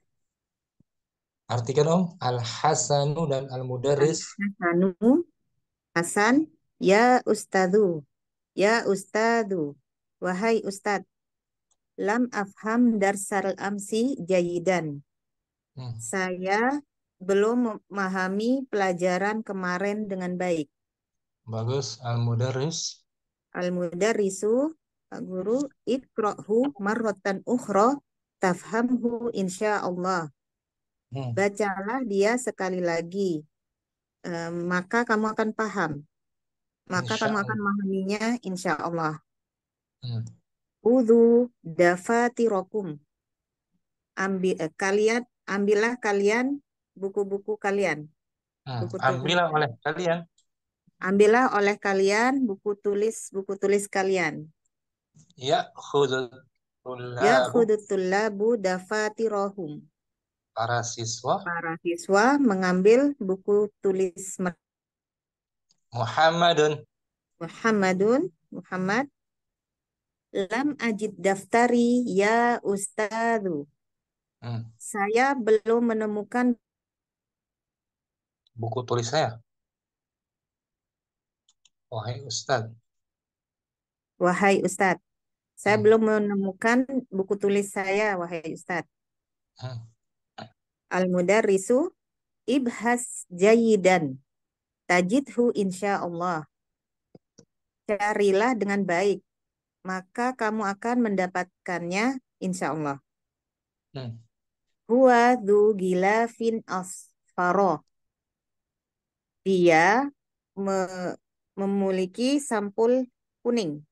[SPEAKER 1] Artikan Om, Al-Hasanu dan al Mudaris. Al-Hasanu, Hasan,
[SPEAKER 8] ya Ustadu, ya Ustadu, wahai Ustad. Lam afham darsal amsi jayidan. Hmm. Saya belum memahami pelajaran kemarin dengan baik.
[SPEAKER 4] Bagus,
[SPEAKER 1] al Mudaris.
[SPEAKER 8] Al-mudarrisu Pak Guru ikrohu marrotan ukhra tafhamhu insya Allah. Hmm. Bacalah dia sekali lagi. Um, maka kamu akan paham. Maka kamu akan memahaminya insya Allah. Hmm. dafati rokum, Ambil, eh, kalian, ambillah kalian buku-buku kalian. Ah, Buku Buku ambillah
[SPEAKER 4] oleh kalian
[SPEAKER 8] Ambillah oleh kalian buku tulis buku tulis kalian.
[SPEAKER 1] Ya khudutullah. Ya
[SPEAKER 8] khudutullah bu. dafatirohum.
[SPEAKER 1] Para siswa. Para
[SPEAKER 8] siswa mengambil buku tulis mereka.
[SPEAKER 1] Muhammadun.
[SPEAKER 8] Muhammadun. Muhammad. Lam ajid daftari ya ustadu. Hmm. Saya belum menemukan
[SPEAKER 1] buku tulis saya.
[SPEAKER 4] Wahai Ustaz.
[SPEAKER 8] Wahai Ustaz. Saya hmm. belum menemukan buku tulis saya, wahai Ustaz. Hmm. Ah. Al-Mudarrisu ibhas jayidan tajidhu insya Allah. Carilah dengan baik, maka kamu akan mendapatkannya insya Allah. Hmm. Du Gila Fin asfaro. Dia me, memiliki sampul kuning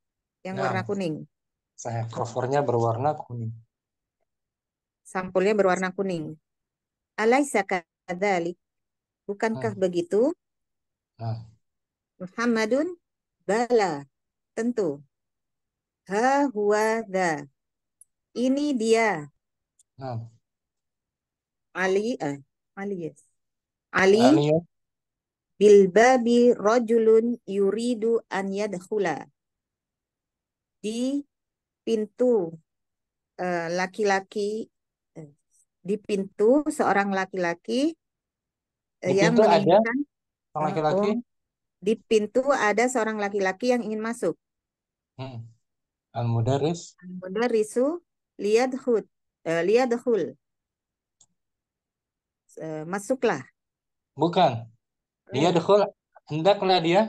[SPEAKER 8] yang nah, warna kuning.
[SPEAKER 1] Saya covernya berwarna kuning.
[SPEAKER 8] Sampulnya berwarna kuning. Alaisa kadzalik? Bukankah hmm. begitu? Nah. Muhammadun bala. Tentu. Ha huwa da. Ini dia. Nah. Ali eh, Ali yes. Ali, Ali Bil babi rajulun yuridu an yadkhula. Di pintu eh, laki-laki uh, di pintu seorang laki-laki uh, yang menginginkan oh, oh. laki-laki di pintu ada seorang laki-laki yang ingin masuk.
[SPEAKER 1] Hmm. Al-Mudarris. Al-Mudarrisu
[SPEAKER 8] liyadhud. Uh, liyadhul. Uh,
[SPEAKER 1] masuklah. Bukan. Dia dekul, hendaklah dia.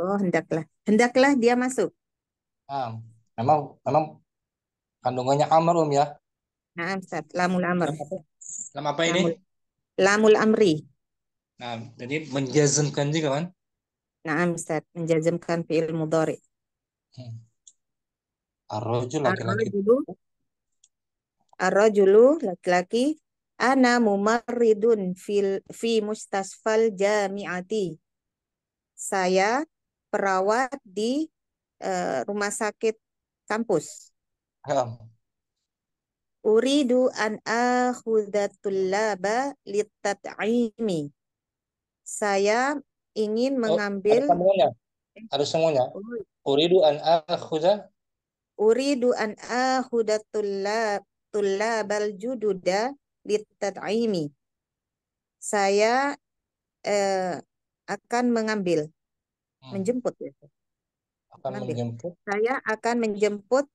[SPEAKER 8] Oh, hendaklah. Hendaklah dia masuk. Ah, memang memang
[SPEAKER 1] kandungannya amr um ya. Nah,
[SPEAKER 8] Ustaz, lamul amr. Lam apa ini?
[SPEAKER 1] Lamul, amri. Nah, jadi menjazmkan juga kan? Nah, Ustaz,
[SPEAKER 8] menjazmkan fi'il mudhari. Hmm.
[SPEAKER 4] Ar-rajul laki-laki.
[SPEAKER 8] Ar-rajulu laki-laki Ana mumarridun fil, fi mustasfal jamiati. Saya perawat di uh, rumah sakit kampus. Um. Uridu an akhudatulaba litat'imi. Saya ingin oh, mengambil... Oh, semuanya.
[SPEAKER 1] Harus semuanya. Uridu an akhudat...
[SPEAKER 8] Uridu an tullabal jududa litat'imi. Saya eh, akan mengambil, hmm. menjemput. Ya. Akan mengambil. menjemput. Saya akan menjemput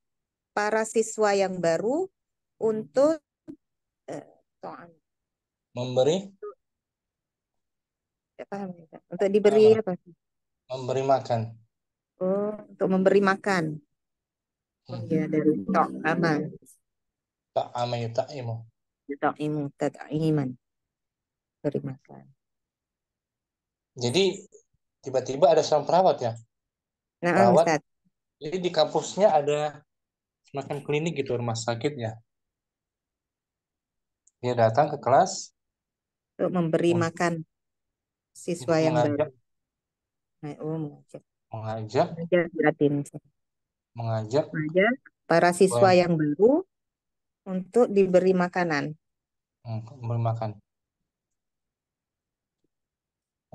[SPEAKER 8] para siswa yang baru untuk eh, memberi ya, untuk diberi apa?
[SPEAKER 1] Memberi makan. Oh,
[SPEAKER 8] untuk memberi makan.
[SPEAKER 1] Hmm. Ya dari tok aman. Tak amai tak imo. Yutaimu tat'iman. Beri makan. Jadi tiba-tiba ada seorang perawat ya? Nah, perawat. Ustaz. Jadi di kampusnya ada semacam klinik gitu rumah sakit ya. Dia datang ke kelas
[SPEAKER 4] untuk memberi untuk
[SPEAKER 8] makan siswa yang mengajak, baru. Oh, mengajak.
[SPEAKER 4] Mengajak. Mengajak, mengajak. Mengajak para siswa yang
[SPEAKER 1] baru
[SPEAKER 8] untuk diberi makanan.
[SPEAKER 1] Untuk hmm, makan.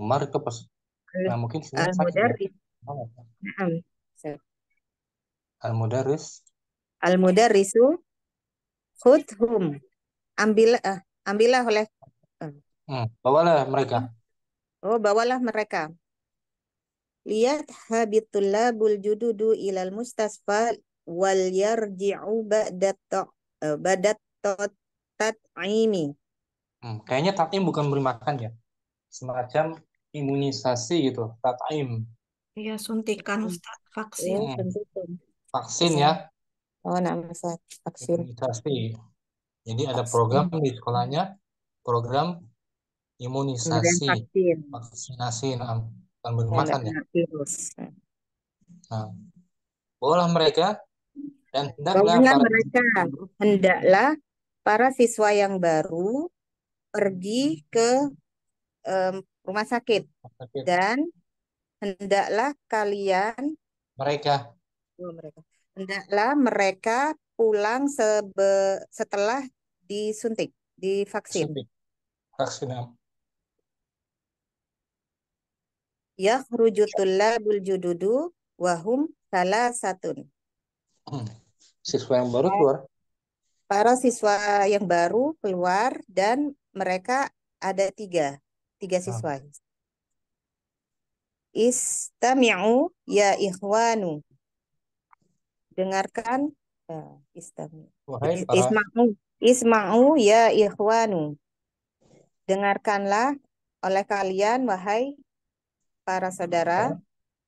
[SPEAKER 1] Umar ke pas eh, Nah, mungkin eh, sakit. al ya. mudaris
[SPEAKER 4] al mudaris
[SPEAKER 8] al khudhum. Ambil uh, ambillah oleh
[SPEAKER 1] Hmm, bawalah mereka.
[SPEAKER 8] Oh, bawalah mereka. Lihat habitullah buljududu ilal mustasfa wal yarji'u ba'da Eh, badat tot tat aimi.
[SPEAKER 1] Hmm, kayaknya tat'im bukan beri makan ya. Semacam imunisasi gitu, tat'im.
[SPEAKER 7] Iya, suntikan hmm. Ustaz, vaksin. Hmm.
[SPEAKER 1] Vaksin ya. Oh, nama Ustaz, vaksin. Imunisasi. Jadi ada program di sekolahnya, program imunisasi,
[SPEAKER 4] vaksin. vaksinasi, nah,
[SPEAKER 1] bukan beri makan ya. Nah, bolehlah mereka dan hendaklah para mereka
[SPEAKER 8] hendaklah para siswa yang baru pergi ke um, rumah sakit. sakit dan hendaklah kalian mereka oh, mereka hendaklah mereka pulang sebe, setelah disuntik divaksin.
[SPEAKER 1] Suntik. Vaksin.
[SPEAKER 8] ya rujutullah buljududu wahum salah satun.
[SPEAKER 1] Hmm siswa yang baru keluar?
[SPEAKER 8] Para siswa yang baru keluar dan mereka ada tiga, tiga ah. siswa. Ah. Istami'u ya ikhwanu. Dengarkan. Ya, istami'u.
[SPEAKER 4] Wahai para... Isma'u.
[SPEAKER 8] Isma'u ya ikhwanu. Dengarkanlah oleh kalian, wahai para saudara.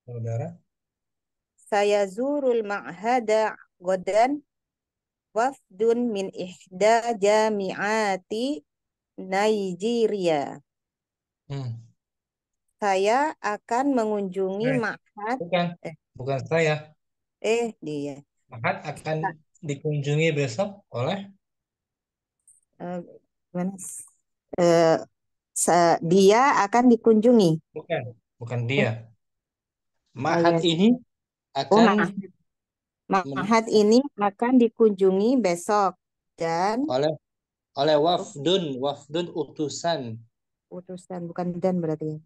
[SPEAKER 8] Saudara. Saya zurul ma'hada godan wafdun min ihda jami'ati Nigeria. Hmm. Saya akan mengunjungi eh, Mahat.
[SPEAKER 4] Bukan, eh.
[SPEAKER 1] bukan saya. Eh, dia. Mahat akan ah. dikunjungi besok oleh?
[SPEAKER 4] Uh,
[SPEAKER 8] Uh, dia akan dikunjungi.
[SPEAKER 1] Bukan, bukan dia. Mahat oh, oh iya. ini akan oh, Mahat
[SPEAKER 8] ini akan dikunjungi besok dan
[SPEAKER 1] oleh oleh wafdun, wafdun utusan.
[SPEAKER 8] Utusan bukan dan berarti.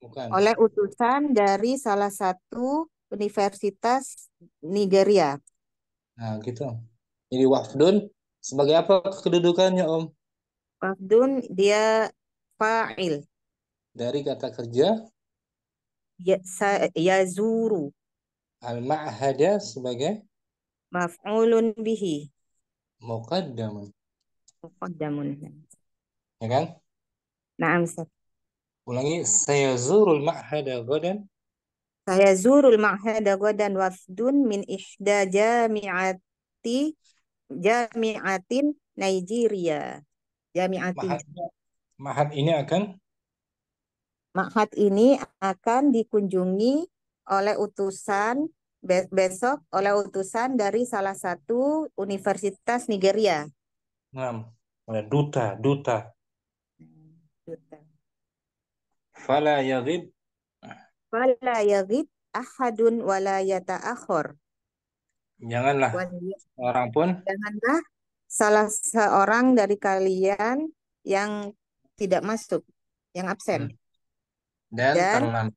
[SPEAKER 8] Bukan. Oleh utusan dari salah satu universitas Nigeria.
[SPEAKER 1] Nah, gitu. Jadi wafdun sebagai apa kedudukannya, Om? Wafdun dia
[SPEAKER 8] fa'il. Dari kata kerja? Ya, sa,
[SPEAKER 1] yazuru. Al-ma'hada sebagai maf'ulun bihi. Muqaddamun. Muqaddamun. Ya kan? Naam, Ustaz. Ulangi saya zurul ma'hada godan.
[SPEAKER 8] Saya zurul ma'hada godan wafdun min ihda jami'ati jami'atin Nigeria. Jami'atin. Mahat,
[SPEAKER 1] mahat ini akan
[SPEAKER 8] Mahat ini akan dikunjungi oleh utusan besok oleh utusan dari salah satu universitas Nigeria.
[SPEAKER 1] oleh Duta, duta. Duta. Fala yagib,
[SPEAKER 8] Fala yagib, ahadun wala akhor.
[SPEAKER 1] Janganlah orang pun.
[SPEAKER 4] Janganlah
[SPEAKER 8] salah seorang dari kalian yang tidak masuk, yang absen. Hmm.
[SPEAKER 4] Dan, Dan terlambat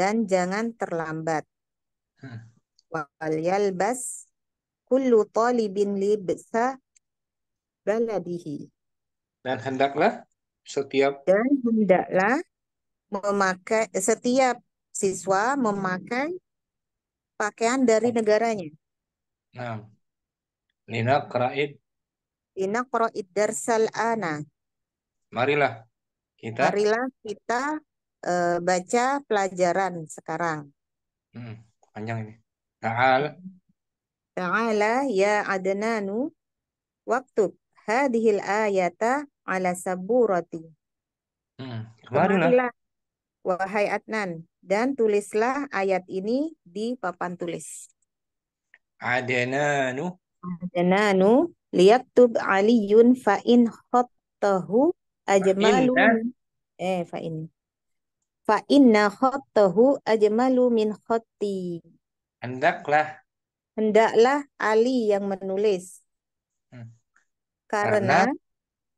[SPEAKER 8] dan jangan terlambat. Hmm. Wal yalbas kullu talibin libsa baladihi.
[SPEAKER 1] Dan hendaklah setiap
[SPEAKER 8] dan hendaklah memakai setiap siswa memakai pakaian dari negaranya.
[SPEAKER 1] Nah. Nina qra'id.
[SPEAKER 8] Nina qra'id Darsal Ana.
[SPEAKER 1] Marilah kita. Marilah
[SPEAKER 8] kita uh, baca pelajaran sekarang.
[SPEAKER 1] Hmm, panjang ini. Ta'ala.
[SPEAKER 8] Ta'ala ya Adnanu waktu hadhil ayata ala saburati.
[SPEAKER 4] Hmm, kemarilah.
[SPEAKER 8] Wahai Adnan, dan tulislah ayat ini di papan tulis.
[SPEAKER 1] Adnanu.
[SPEAKER 8] Adnanu liyaktub aliyun fa'in khottahu ajmalun. Eh, eh fa'in. Fa inna khattahu ajmalu min khatti.
[SPEAKER 1] Hendaklah.
[SPEAKER 8] Hendaklah Ali yang menulis. Hmm. Karena, Karena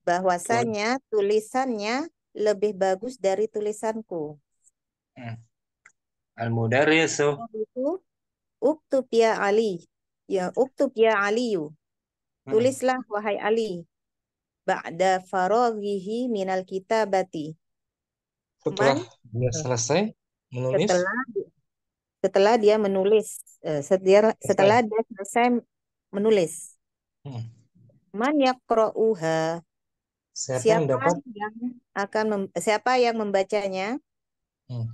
[SPEAKER 8] bahwasanya tulisannya lebih bagus dari tulisanku.
[SPEAKER 1] Hmm. Al-mudarrisu.
[SPEAKER 8] Uktub ya Ali. Ya, uktub ya Aliyu. Hmm. Tulislah wahai Ali. Ba'da faraghihi minal kitabati.
[SPEAKER 4] Setelah Cuman, dia eh, selesai menulis? Setelah,
[SPEAKER 8] setelah dia menulis. Eh, setelah, setelah dia selesai menulis. Hmm. Man yakro'uha. Siapa, siapa yang dapat? Yang akan mem, siapa yang membacanya? Hmm.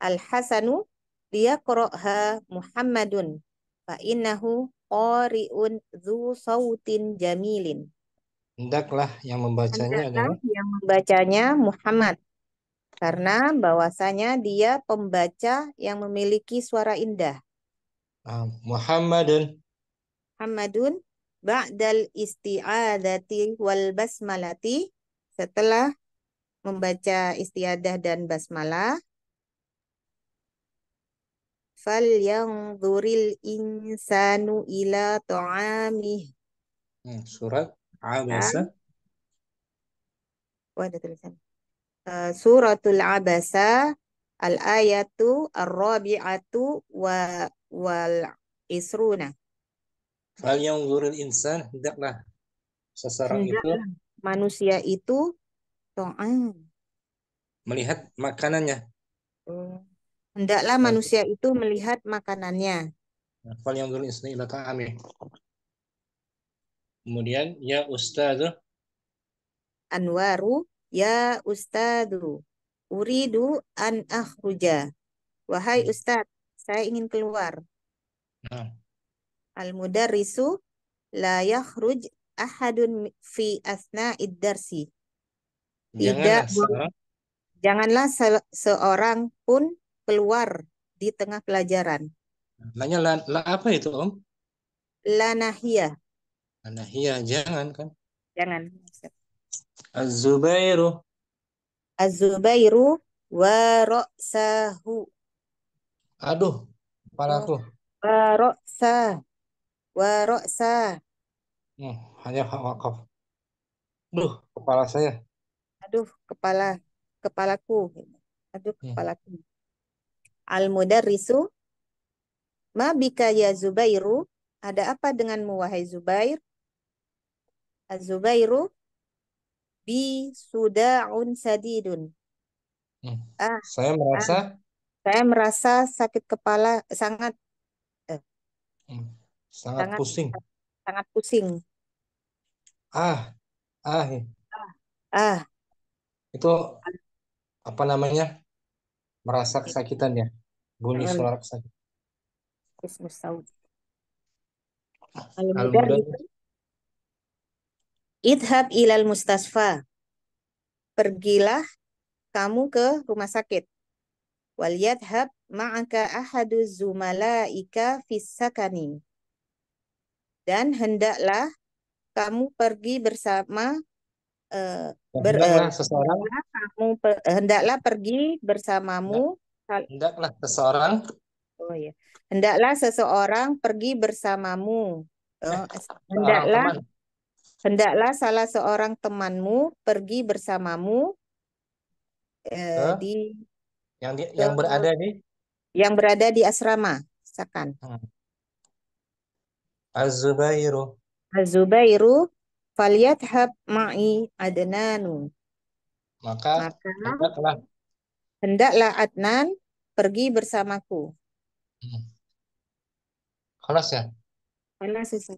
[SPEAKER 8] Al-Hasanu liyaqra'ha Muhammadun fa innahu qari'un dzu sautin jamilin.
[SPEAKER 1] Hendaklah yang membacanya Hendaklah adalah
[SPEAKER 4] yang
[SPEAKER 8] membacanya Muhammad. Karena bahwasanya dia pembaca yang memiliki suara indah.
[SPEAKER 1] Ah, Muhammadun.
[SPEAKER 8] Muhammadun ba'dal isti'adati wal basmalati setelah membaca istiadah dan basmalah fal yang zuril insanu ila ta'amih
[SPEAKER 1] hmm, surat Abasa. Ah,
[SPEAKER 8] nah, oh, ada tulisan. Uh, suratul Abasa al-ayatu ar-rabi'atu wa wal isruna.
[SPEAKER 1] Fal yanzurul insan hendaklah seseorang itu
[SPEAKER 8] manusia itu to'an
[SPEAKER 1] melihat makanannya.
[SPEAKER 8] Oh, hendaklah manusia itu melihat makanannya.
[SPEAKER 1] Fal nah, yanzurul insan ila ta'amih. Kemudian ya ustadz.
[SPEAKER 8] Anwaru ya ustadz. Uridu an akhruja. Wahai hmm. ustadz, saya ingin keluar. Nah. Al-mudarrisu la yakhruj ahadun fi asna idarsi.
[SPEAKER 1] Tidak janganlah,
[SPEAKER 8] janganlah se seorang pun keluar di tengah pelajaran.
[SPEAKER 1] Nanya la, la apa itu, Om?
[SPEAKER 8] La nahiyah.
[SPEAKER 1] Anahia jangan
[SPEAKER 8] kan? Jangan.
[SPEAKER 1] Az-Zubairu.
[SPEAKER 8] Az-Zubairu wa ra'sahu. Aduh, aku. Wa ra'sa. Wa ra'sa.
[SPEAKER 1] Hmm, hanya wakaf. Aduh, kepala saya.
[SPEAKER 8] Aduh, kepala kepalaku. Aduh, hmm. kepalaku. Hmm. Al-Mudarrisu. Ma bika ya Zubairu. Ada apa denganmu wahai Zubair? Az-Zubairu bi sudaun sadidun. Hmm. Ah, saya merasa ah, saya merasa sakit kepala sangat eh,
[SPEAKER 4] hmm. sangat, sangat pusing.
[SPEAKER 8] Sangat pusing.
[SPEAKER 1] Ah, ah. Iya. Ah. ah. Itu apa namanya? Merasa kesakitan ya.
[SPEAKER 4] Bunyi suara kesakitan.
[SPEAKER 8] Ismus al mudah Idhab ilal mustasfa. Pergilah kamu ke rumah sakit. Wal yadhab ma'aka ahadu zumalaika fissakani. Dan hendaklah kamu pergi bersama uh, ber, eh, hendaklah seseorang kamu per, hendaklah pergi bersamamu
[SPEAKER 4] hendaklah seseorang Oh ya.
[SPEAKER 8] Hendaklah seseorang pergi bersamamu. Oh, eh, hendaklah uh, Hendaklah salah seorang temanmu pergi bersamamu eh, huh? di
[SPEAKER 1] yang di, yang berada di
[SPEAKER 8] yang berada di asrama Sakan.
[SPEAKER 1] Hmm. Azubairu.
[SPEAKER 8] Azubairu, az hab ma'i Adnanu.
[SPEAKER 4] Maka, Maka hendaklah
[SPEAKER 8] hendaklah Adnan pergi bersamaku. Hmm. Kelas ya? Kelas ya.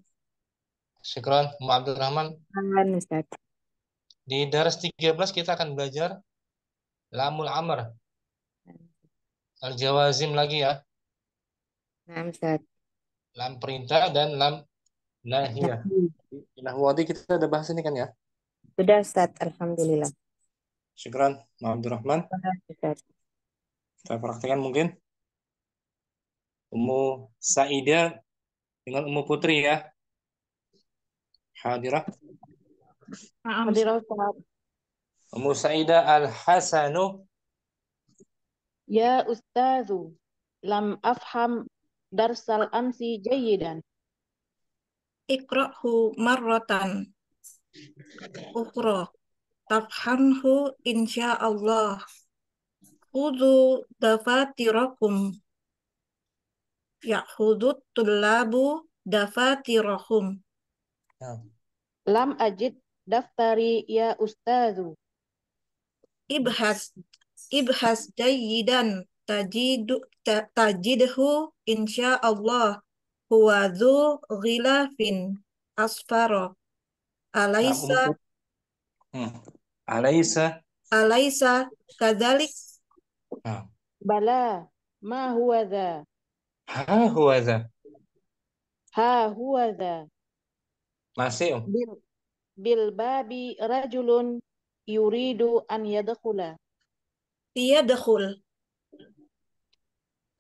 [SPEAKER 1] Syukron, Rahman.
[SPEAKER 4] Rahman. Ustaz.
[SPEAKER 1] Di daras 13 kita akan belajar Lamul Amr. Al-Jawazim lagi ya. Amin, Ustaz. Lam perintah dan lam nahiyah. Nah, wadi kita ada bahas ini kan ya? Sudah Ustaz, Alhamdulillah. Syukran, Rahman. Abdurrahman. Ustaz. Kita praktekan mungkin. Umu Saida dengan Umu Putri ya. Hadirah.
[SPEAKER 2] Hadirah Ustaz.
[SPEAKER 1] Musaida Al-Hasanu.
[SPEAKER 2] Ya Ustazu,
[SPEAKER 7] lam afham darsal amsi jayidan. Ikra'hu marratan. Ukroh. Tafhamhu insya'Allah. Kudu dafatirakum. hudud tulabu dafatirakum. Lam ajid daftari ya ustazu. Ibhas ibhas jayidan tajidu tajidhu insya Allah huwa dzu ghilafin asfara. Alaisa
[SPEAKER 1] hmm. Alaisa
[SPEAKER 7] Alaisa kadzalik? Bala, ma huwa dha?
[SPEAKER 1] Ha huwa dha?
[SPEAKER 7] Ha huwa dha?
[SPEAKER 1] Masih, Om. Bil,
[SPEAKER 7] bil babi rajulun yuridu an yadkhula. Yadkhul.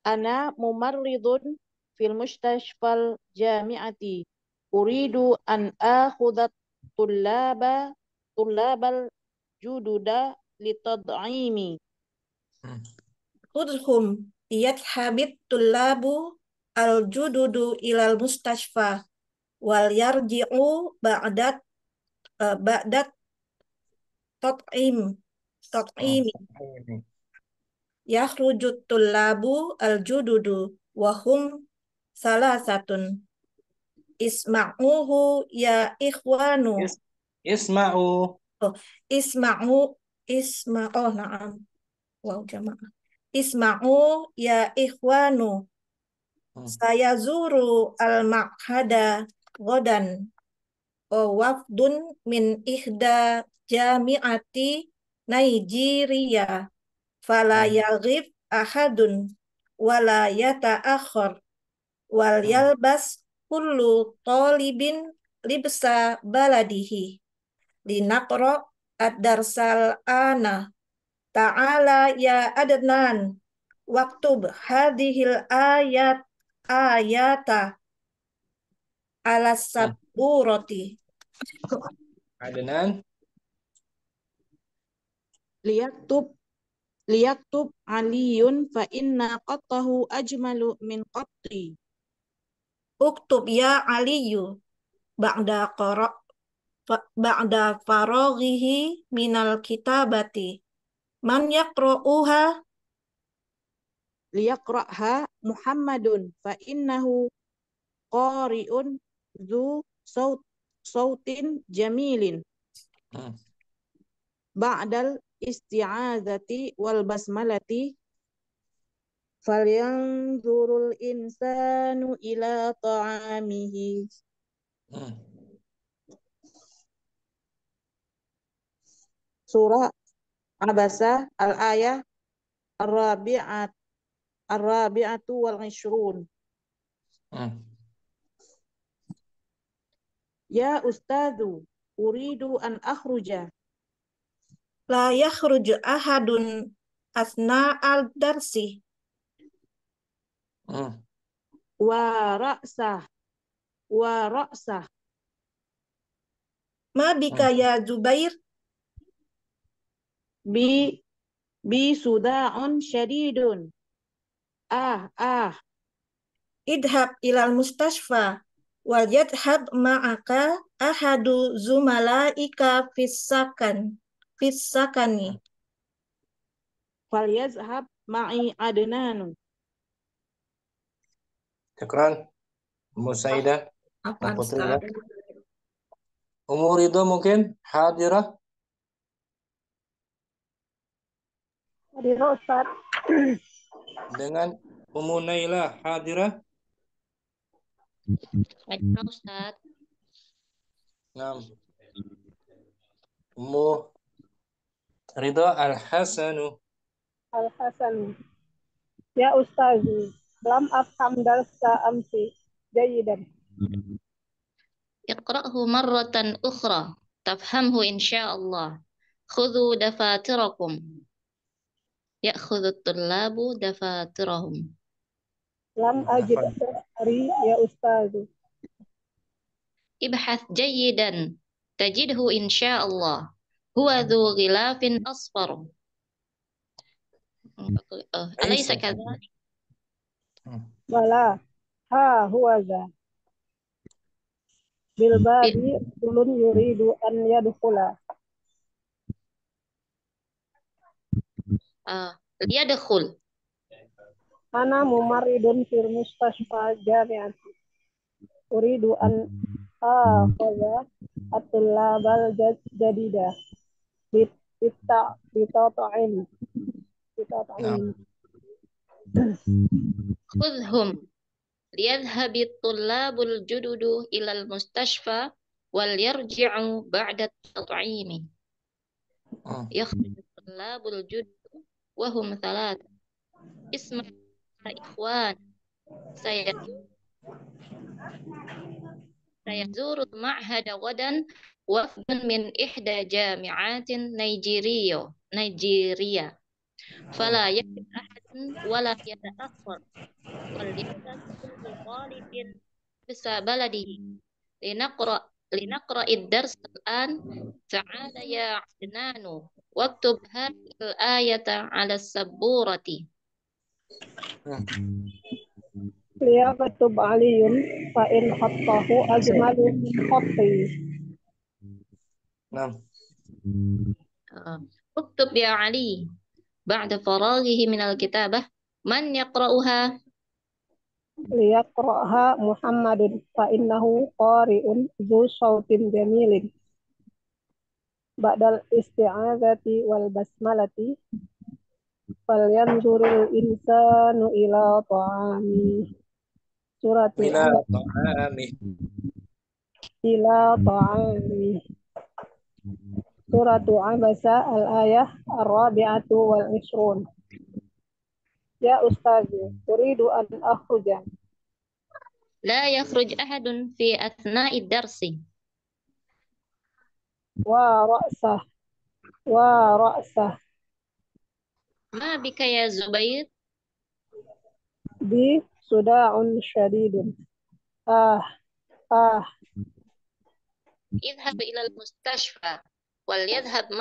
[SPEAKER 7] Ana mumarridun fil mustashfal jami'ati. Uridu an akhudat tullaba tullabal jududa litad'imi. Hmm. Udhum yadhabit tullabu al-jududu ilal mustashfah wal yarji'u ba'dat uh, ba'dat tot'im tot'im yakhrujut tullabu al jududu wahum salasatun isma'uhu ya ikhwanu Is, isma'u oh, isma'u isma oh na'am wow jamaah isma'u ya ikhwanu hmm. saya zuru al makhada godan wafdun min ihda jami'ati Nigeria fala hmm. yaghib ahadun wala yata'akhir wal hmm. yalbas kullu talibin libsa baladihi linaqra ad-darsal ana ta'ala ya adnan waktub hadhil ayat ayata alas nah. sabu roti.
[SPEAKER 1] Adenan.
[SPEAKER 7] lihat tub aliyun fa inna qattahu ajmalu min qatti. Uktub ya aliyu ba'da qara ba'da faraghihi minal kitabati. Man yakra'uha liyaqra'ha Muhammadun fa innahu qari'un zu saut sautin jamilin. Hmm. Ba'dal isti'adzati wal basmalati falyanzurul insanu ila ta'amihi. Hmm. Surah Abasa al-ayah ar-rabi'at ar-rabi'atu wal ishrun. Hmm. Ya ustadu, uridu an akhruja. La yakhruju ahadun asna al darsi. Oh. Wa ra'sah. Wa ra'sah. Ma bika oh. ya Zubair? Bi bi suda'un syadidun. Ah, ah. Idhab ilal mustashfa wajat hab ma'aka ahadu zumalaika fisakan fisakani wal yazhab ma'i adnanu
[SPEAKER 1] Cakran Musaida apa Umur itu mungkin hadirah
[SPEAKER 3] Hadirah Ustaz
[SPEAKER 1] dengan umunailah hadirah
[SPEAKER 3] Baca Ustaz.
[SPEAKER 1] Naam. Mu Ridho Al-Hasanu.
[SPEAKER 3] Al-Hasanu. Ya Ustazi, lam afham darsa amsi jayidan.
[SPEAKER 6] Iqra'hu marratan ukhra, tafhamhu insya'Allah. Khudhu dafatirakum. ya Ya'khudhu tullabu dafatirahum. Lam ajid. Bukhari ya Ustaz. Ibhath jayidan tajidhu insyaallah. Huwa dhu ghilafin
[SPEAKER 3] asfar.
[SPEAKER 4] Hmm, oh, alaysa kadzalik?
[SPEAKER 3] Bala. Hmm. Ha huwa dha. Bil ulun yuridu an yadkhula. Uh, Ana mumaridun fil mustashfa jami'ati. Ya. Uridu an akhadha at-tillabal jadida. Bita bita ta'in. Bita ta'in. Khudhum
[SPEAKER 6] liyadhhabi tullabul jududu ilal mustashfa wal yarji'u ba'da tat'imi. Ah. Yakhruju tullabul jududu wa hum Ismail ikhwan. Saya saya zurut ma'hada wadan wafdun min ihda jami'atin Nigeria. Nigeria. Fala yakin ahadun wala yata akhwar Wal yakun walidin bisa baladihi. Linaqra linaqra ad al-an. Ta'ala ya'adnanu Waktub hadhihi ayata 'ala saburati
[SPEAKER 4] Hmm.
[SPEAKER 3] Liya betul aliyun fa in khattahu ajmalu min khatti. Naam. Ah.
[SPEAKER 6] Uktub ya Ali ba'da faraghihi min al-kitabah man yaqra'uha
[SPEAKER 3] liyaqra'ha Muhammadun fa innahu qari'un dzu sautin jamilin ba'dal isti'azati wal basmalati falyanzurul insanu ila ta'ami surat ila
[SPEAKER 4] ta'ami
[SPEAKER 3] ila ta'ami suratu abasa al ayah arabiatu wal ishrun ya suri uridu an akhruja la
[SPEAKER 6] yakhruj ahadun fi athna'id darsi wa ra'sah
[SPEAKER 3] wa ra'sah
[SPEAKER 6] Ma'abika ya Zubair?
[SPEAKER 3] Bi suda'un syaridun. Ah. Ah.
[SPEAKER 6] Idhab ilal mustashfa. Wal yadhab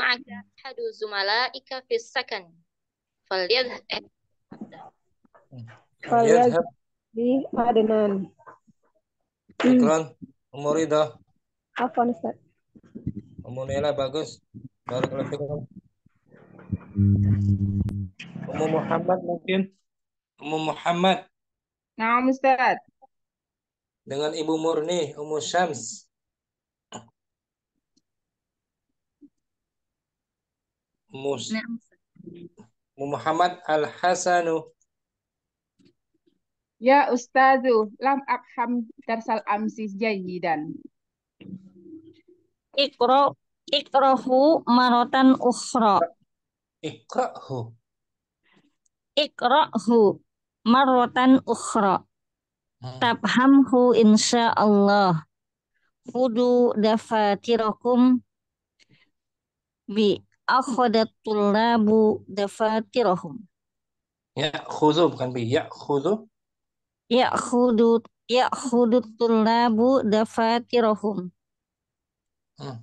[SPEAKER 6] hadu zumalaika fis sakan. Fal yadhab. Eh.
[SPEAKER 1] Fal yadhab. Bi adnan. Ikran.
[SPEAKER 4] Umurida.
[SPEAKER 3] Afan Ustaz.
[SPEAKER 1] Umurida bagus. Baru kelebihan. Ummu Muhammad mungkin. Ummu Muhammad.
[SPEAKER 2] Nah, Ustaz.
[SPEAKER 1] Dengan Ibu Murni, Ummu Syams. Mus nah, Muhammad Al-Hasanu.
[SPEAKER 2] Ya Ustazu, lam abham darsal amsis jayidan.
[SPEAKER 5] Ikro, ikrohu marotan ukhra.
[SPEAKER 1] Ikrohu
[SPEAKER 5] ikrohu marotan ukhra. Hmm. Tabhamhu insya Allah. Hudu dafatirakum bi akhadat tulabu dafatirahum.
[SPEAKER 1] Ya khudu bukan bi, ya khudu.
[SPEAKER 5] Ya khudu ya khudu tulabu dafatirahum. Hmm.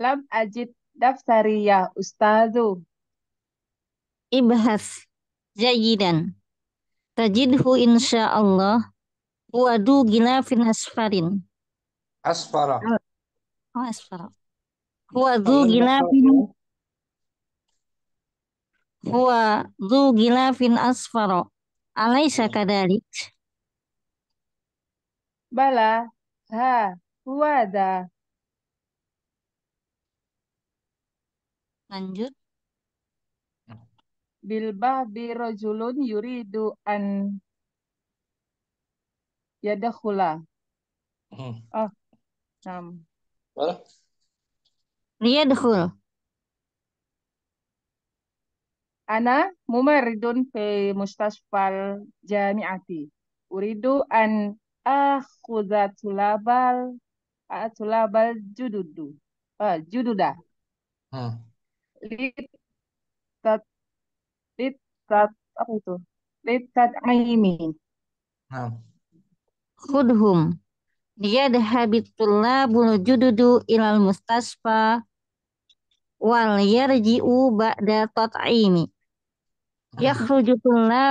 [SPEAKER 5] Lam ajid daftari ya ustazu ibhas jayidan tajidhu insya Allah wadu gila fin asfarin
[SPEAKER 1] asfara oh,
[SPEAKER 5] oh asfara wadu gila fin huwa gila fin asfaro alaysa kadalik
[SPEAKER 2] bala ha huwa da lanjut bilba bilbah birojulun yuridu an yadakhula. Hmm. Oh, ah, enam. Mana? Liyadkhul. Ana mumaridun fi mustashfal jami'ati. Uridu an akhudha tulabal tulabal jududu. Uh, jududa. Hmm. Li Rat,
[SPEAKER 5] apa itu? lihat aimi. Nah. Khudhum. Dia dahabitullah bulu jududu ilal mustasfa wal yarji'u ba'da tat'imi. Nah. Yakhruju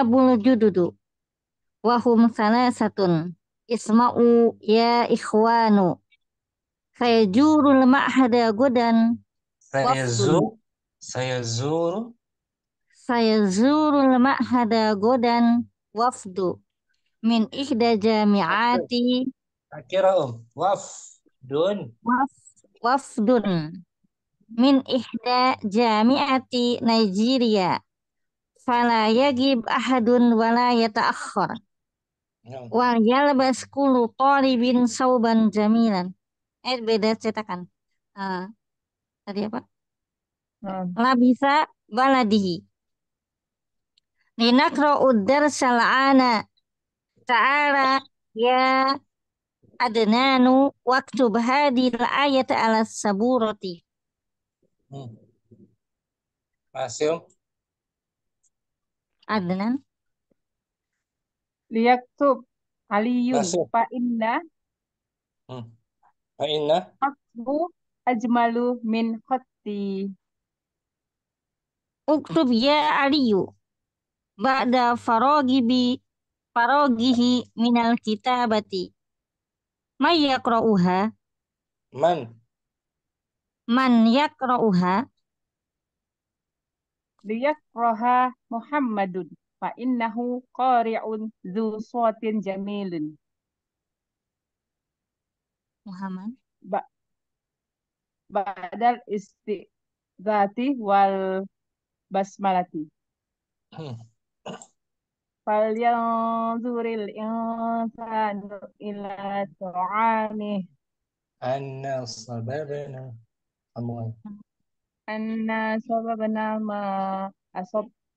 [SPEAKER 5] bulu jududu wahum sana satun Isma'u ya ikhwanu. Sayajurul ma'hada gudan.
[SPEAKER 1] saya Sayazur
[SPEAKER 5] saya zurul ma'hada godan
[SPEAKER 1] wafdu
[SPEAKER 5] min ihda jami'ati
[SPEAKER 1] akhira um wafdun
[SPEAKER 5] waf wafdun min ihda jami'ati Nigeria fala yagib ahadun wala yata'akhkhar ya, wa yalbas kullu talibin sauban jamilan eh beda cetakan uh, tadi apa uh. labisa baladihi Linakro udar la'ana. Ta'ala ya adnanu waktu hadil ayat ala saburati. Hmm.
[SPEAKER 1] Hasil.
[SPEAKER 2] Adnan. Liyaktub aliyu pa inna.
[SPEAKER 4] Hmm. Fa inna.
[SPEAKER 2] ajmalu
[SPEAKER 5] min khatti. Uktub ya aliyu ba'da farogibi farogihi minal kitabati. May yakra'uha? Man. Man yakra'uha? Liyakraha
[SPEAKER 2] Muhammadun fa innahu qari'un zu suatin jamilin. Muhammad. Ba Badal istiqzati wal basmalati. Hmm falyanzuril insanu
[SPEAKER 1] sababna
[SPEAKER 2] sababna ma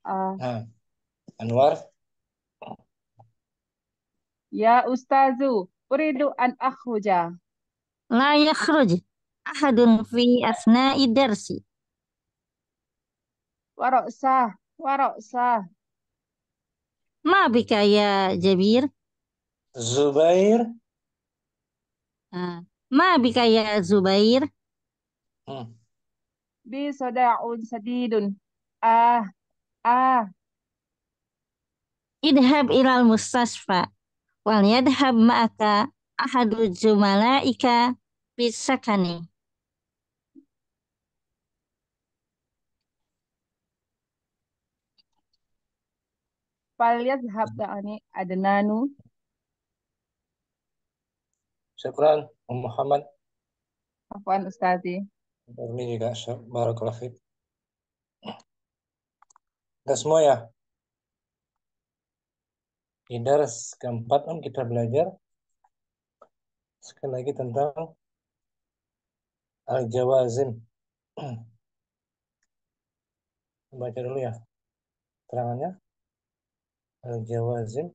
[SPEAKER 2] ah. Anwar Ya Ustazu, uridu an akhruja.
[SPEAKER 5] La yakhruj ahadun fi asna'i darsi.
[SPEAKER 2] Waroksa, waroksa,
[SPEAKER 5] ما بك يا جبير
[SPEAKER 1] زبير
[SPEAKER 5] ما بك يا زبير
[SPEAKER 2] بي صداع شديد آه آه
[SPEAKER 5] اذهب إلى المستشفى وليذهب معك أحد زملائك بالسكن
[SPEAKER 2] فليذهب يعني أدنان
[SPEAKER 1] شكرا أم محمد
[SPEAKER 2] عفوا أستاذي
[SPEAKER 1] Ini juga بارك الله فيك semua ya. Di dars keempat kita belajar sekali lagi tentang al-jawazim.
[SPEAKER 4] Baca dulu ya terangannya. الجوازم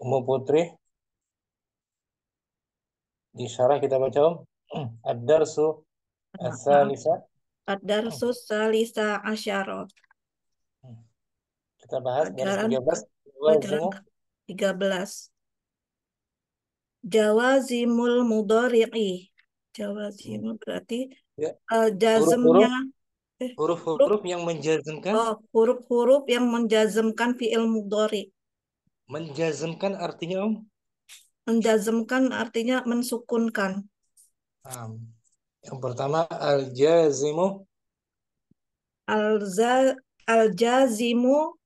[SPEAKER 1] Umu Putri di syarah kita baca Om Ad-Darsu As-Salisa
[SPEAKER 7] Ad-Darsu Salisa Asyarot
[SPEAKER 4] kita bahas garis
[SPEAKER 7] 13 13 Jawazimul mudhari'i. Jawazimul hmm. berarti
[SPEAKER 4] ya.
[SPEAKER 1] uh, jazmnya huruf-huruf eh, yang menjazmkan
[SPEAKER 7] huruf oh, huruf-huruf yang menjazmkan fiil mudhari. Menjazmkan artinya Om? Menjazmkan artinya mensukunkan.
[SPEAKER 1] Um, yang pertama al-jazimu
[SPEAKER 7] al-jazimu al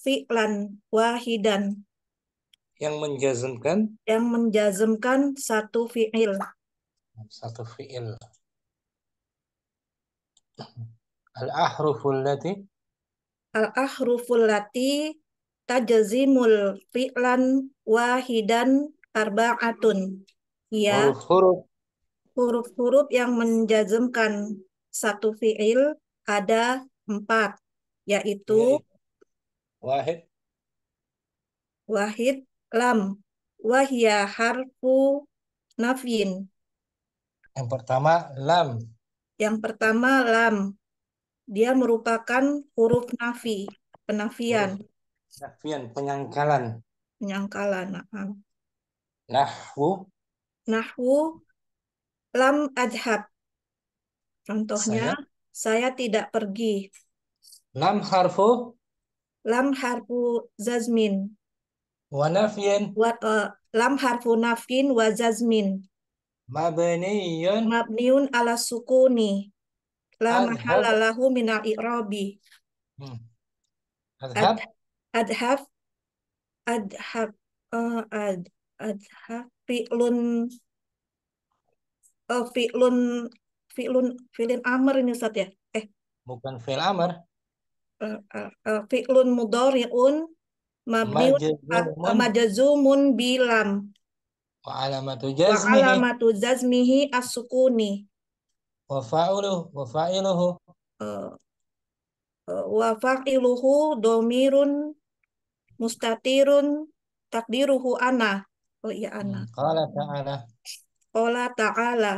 [SPEAKER 7] fi'lan wahidan
[SPEAKER 1] yang menjazmkan
[SPEAKER 7] yang menjazmkan satu fiil
[SPEAKER 1] satu fiil al ahruful lati
[SPEAKER 7] al ahruful lati tajazimul fi'lan wahidan arba'atun ya huruf huruf-huruf yang menjazmkan satu fiil ada empat yaitu wahid wahid lam wahya harfu nafin.
[SPEAKER 1] Yang pertama lam.
[SPEAKER 7] Yang pertama lam. Dia merupakan huruf nafi, penafian.
[SPEAKER 1] Penafian, penyangkalan.
[SPEAKER 7] Penyangkalan. Nah.
[SPEAKER 1] Nahwu.
[SPEAKER 7] Nahwu lam adhab. Contohnya, saya, saya tidak pergi.
[SPEAKER 1] Lam harfu.
[SPEAKER 7] Lam harfu zazmin uh, lam harfu nafin wa jazmin mabniyun mabniun ala sukuni
[SPEAKER 4] la mahala
[SPEAKER 7] lahu min al i'rabi hmm. adhab adhab adhab uh, eh, ad adhab fi'lun uh, fi'lun fi'lun fi'lin amr ini Ustaz ya eh
[SPEAKER 1] bukan fi'l amr
[SPEAKER 7] uh, uh, uh, fi'lun mudhari'un mabniun majazumun bilam
[SPEAKER 1] wa alamatu jazmihi wa alamatu
[SPEAKER 7] jazmihi as-sukuni
[SPEAKER 1] wa fa'iluhu. wa fa'iluhu
[SPEAKER 7] wa fa'iluhu domirun mustatirun takdiruhu ana oh iya ana
[SPEAKER 4] hmm, qala ta'ala
[SPEAKER 7] qala ta'ala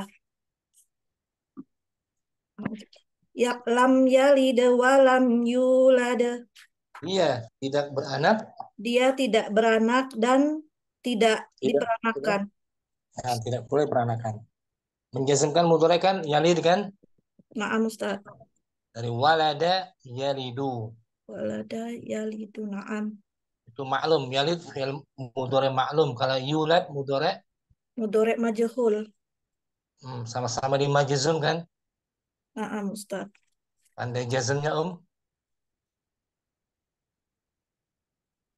[SPEAKER 7] ya lam yalid wa lam yulad Iya,
[SPEAKER 1] tidak beranak. Dia tidak beranak dan tidak, tidak diperanakan. Tidak, ya, nah, tidak boleh peranakan. Menjazmkan mudorek kan yalid kan?
[SPEAKER 7] Naam Ustaz.
[SPEAKER 1] Dari walada yalidu. Walada yalidu naam. Itu maklum yalid fil mudore maklum. Kalau yulad mudore
[SPEAKER 7] mudore majhul.
[SPEAKER 1] Hmm, sama-sama di majzum kan?
[SPEAKER 7] Naam Ustaz.
[SPEAKER 1] Pandai jazmnya Om?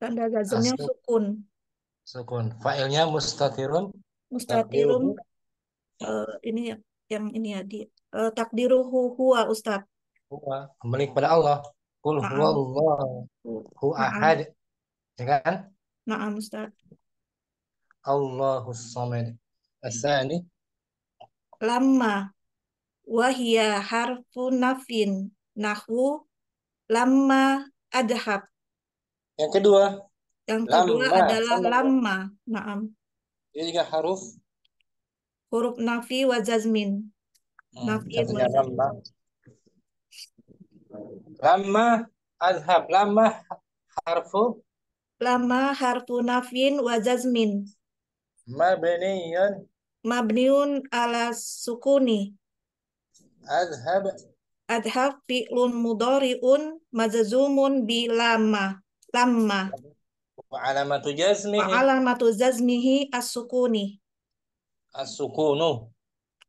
[SPEAKER 7] Tanda gazamnya Asli. sukun.
[SPEAKER 1] Sukun. Failnya mustatirun.
[SPEAKER 7] Mustatirun. Uh, ini ya, yang ini ya di uh, takdiruhu huwa Ustaz.
[SPEAKER 1] Huwa kembali kepada Allah. Kul huwa Allah. Hu ahad. Ya kan?
[SPEAKER 7] Naam Ustaz.
[SPEAKER 1] Allahus samad. Asani.
[SPEAKER 7] Lama. Wahia harfu nafin. Nahu. Lama adhab.
[SPEAKER 1] Yang kedua, yang kedua lamma adalah lama,
[SPEAKER 7] lamma. Naam.
[SPEAKER 1] Ini juga haruf
[SPEAKER 7] huruf nafi wa jazmin. Hmm, nafi
[SPEAKER 1] wa lama lama azhab. Lama harfu
[SPEAKER 7] Lama harfu nafin wa jazmin. Mabniyun. Mabniun ala sukuni. Adhab. Adhab fi'lun mudari'un majazumun bi lama tamma
[SPEAKER 1] wa alamatu jazmihi wa
[SPEAKER 7] alamatu jazmihi as-sukuni
[SPEAKER 1] as-sukunu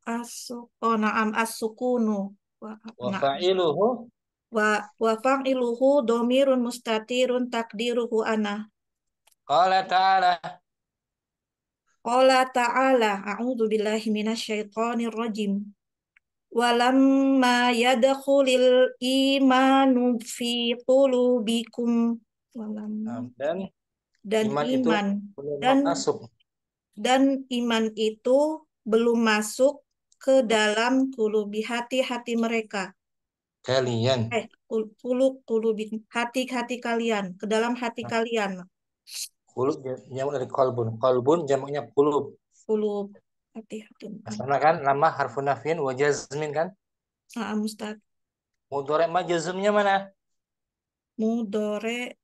[SPEAKER 7] as-sukunu oh, na'am as-sukunu wa,
[SPEAKER 1] fa'iluhu
[SPEAKER 7] wa wa fa'iluhu dhamirun mustatirun takdiruhu ana
[SPEAKER 1] qala ta'ala
[SPEAKER 7] Qala ta'ala a'udzu billahi minasyaitonir rajim. Walamma yadkhulil imanu fi qulubikum Walam. Nah, dan, dan iman, iman. Itu dan masuk. Dan iman itu belum masuk ke dalam kulubi hati-hati mereka.
[SPEAKER 1] Kalian.
[SPEAKER 7] Eh, kulub kulubi hati-hati kalian, ke dalam hati nah. kalian.
[SPEAKER 1] Kulub jamak dari kolbun. Kolbun jamaknya kulub.
[SPEAKER 7] Kulub. Hati-hati. Karena
[SPEAKER 1] kan nama harfunafin nafin kan?
[SPEAKER 7] Ah, Mustad.
[SPEAKER 1] Mudore majazmnya mana?
[SPEAKER 7] Mudore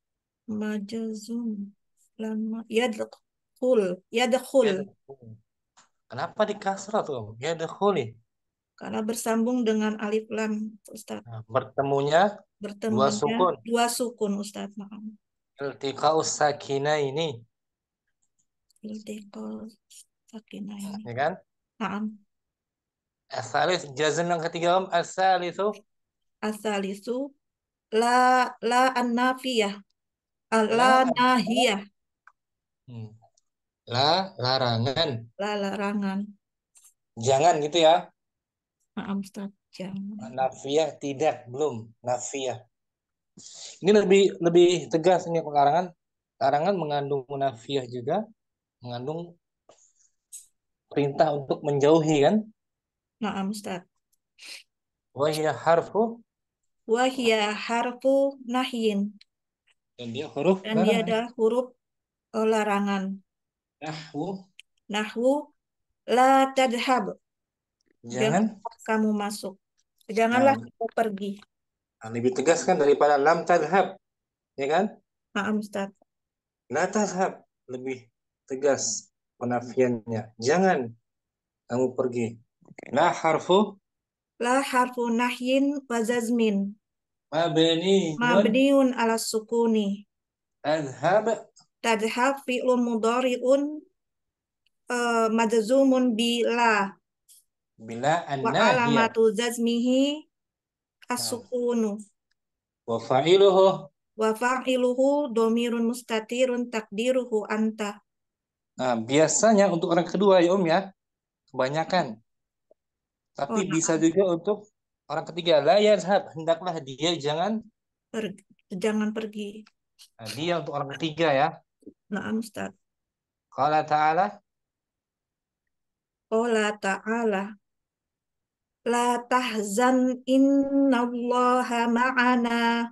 [SPEAKER 7] majazum lama yadkhul yadkhul
[SPEAKER 1] kenapa di kasrah tuh nih
[SPEAKER 7] karena bersambung dengan alif lam
[SPEAKER 1] Ustaz bertemunya bertemunya dua sukun
[SPEAKER 7] dua sukun Ustaz maaf
[SPEAKER 1] iltiqa sakinah ini
[SPEAKER 7] iltiqa sakinah ini ya kan Naam.
[SPEAKER 1] Asalis jazm yang ketiga om asalisu.
[SPEAKER 7] Asalisu la la annafiyah. La nahiyah.
[SPEAKER 1] Hmm. La larangan.
[SPEAKER 7] La larangan.
[SPEAKER 1] Jangan gitu ya.
[SPEAKER 7] Maaf Ustaz, jangan.
[SPEAKER 1] Nafiah tidak, belum. nafiah, Ini lebih lebih tegas ini larangan. Larangan mengandung nafiah juga, mengandung perintah untuk menjauhi kan?
[SPEAKER 7] Maaf Ustaz.
[SPEAKER 1] Wahiyah harfu
[SPEAKER 7] Wahiyah harfu nahyin.
[SPEAKER 1] Dan dia huruf Dan larangan. dia adalah
[SPEAKER 7] huruf uh, larangan. Nahwu. Nahwu la tadhab. Jangan. kamu masuk. Janganlah nah. kamu pergi.
[SPEAKER 1] Nah, lebih tegas kan daripada lam tadhab. Ya kan? Maaf Ustaz. La tadhab. Lebih tegas penafiannya. Jangan kamu pergi. La harfu.
[SPEAKER 7] La harfu nahyin wa jazmin
[SPEAKER 1] mabni mabniun
[SPEAKER 7] ala sukuni tadhab tadhab fi'lun mudari'un e, madzumun bila
[SPEAKER 1] bila anna wa alamatu
[SPEAKER 7] jazmihi as-sukunu
[SPEAKER 1] wa fa'iluhu
[SPEAKER 7] wa fa'iluhu domirun mustatirun takdiruhu anta
[SPEAKER 1] nah, biasanya untuk orang kedua ya Om ya kebanyakan tapi oh, bisa nah. juga untuk Orang ketiga, la yazhab, hendaklah dia jangan pergi. jangan pergi. Nah, dia untuk orang ketiga ya. Nah, Ustaz. Qala ta'ala
[SPEAKER 7] Qala ta'ala La tahzan innallaha ma'ana.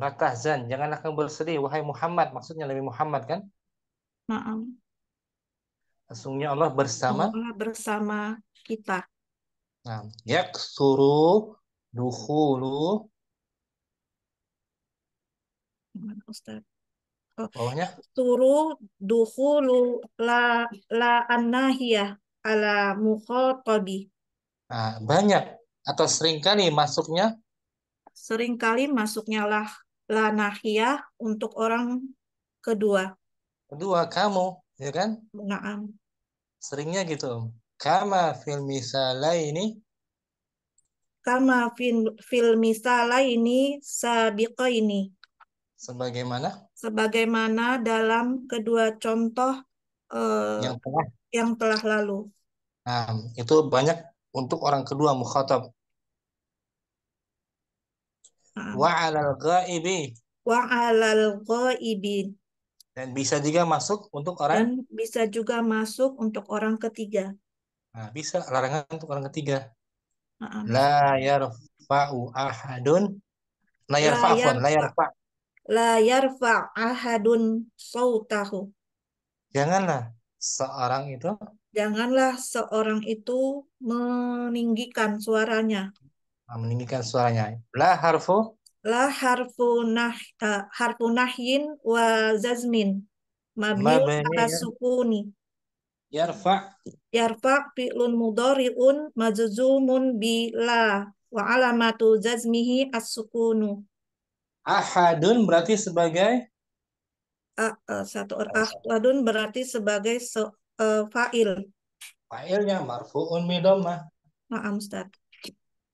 [SPEAKER 1] La tahzan, janganlah kamu bersedih wahai Muhammad, maksudnya Nabi Muhammad kan? Maaf. Sesungguhnya Allah bersama Allah bersama kita. Nah, yaksuru duhulu. Gimana Ustaz? Oh, bawahnya?
[SPEAKER 7] suruh duhulu la la annahiyah ala mukhatabi.
[SPEAKER 1] Nah, banyak atau seringkali masuknya
[SPEAKER 7] seringkali masuknya lah la nahiyah untuk
[SPEAKER 1] orang kedua. Kedua kamu, ya kan? Naam. Seringnya gitu, Kama fil misalaini
[SPEAKER 7] kama fil, fil misalaini ini.
[SPEAKER 1] Sebagaimana?
[SPEAKER 7] Sebagaimana dalam kedua contoh uh, yang telah yang
[SPEAKER 1] telah lalu. Nah, itu banyak untuk orang kedua mukhatab. Nah. Wa 'alal ghaibi. Wa 'alal
[SPEAKER 7] ghaibi.
[SPEAKER 1] Dan bisa juga masuk untuk orang Dan
[SPEAKER 7] bisa juga masuk untuk orang ketiga.
[SPEAKER 1] Nah, bisa larangan untuk orang ketiga. layar fa'u ahadun.
[SPEAKER 7] layar fa'afun. layar la Layar fa'ahadun sautahu.
[SPEAKER 1] Janganlah seorang itu
[SPEAKER 7] janganlah seorang itu meninggikan suaranya.
[SPEAKER 1] Ah, meninggikan suaranya. La harfu
[SPEAKER 7] la harfu nah uh, harfu nahyin wa zazmin Mabiyu ala sukuni Yarfa. Yarfa fi'lun mudhari'un majzumun bila wa alamatu jazmihi as-sukunu.
[SPEAKER 1] Ahadun berarti sebagai
[SPEAKER 7] A, uh, satu ahadun berarti sebagai se, uh, fa'il.
[SPEAKER 1] Fa'ilnya marfu'un bi dhammah. Naam, Ustaz.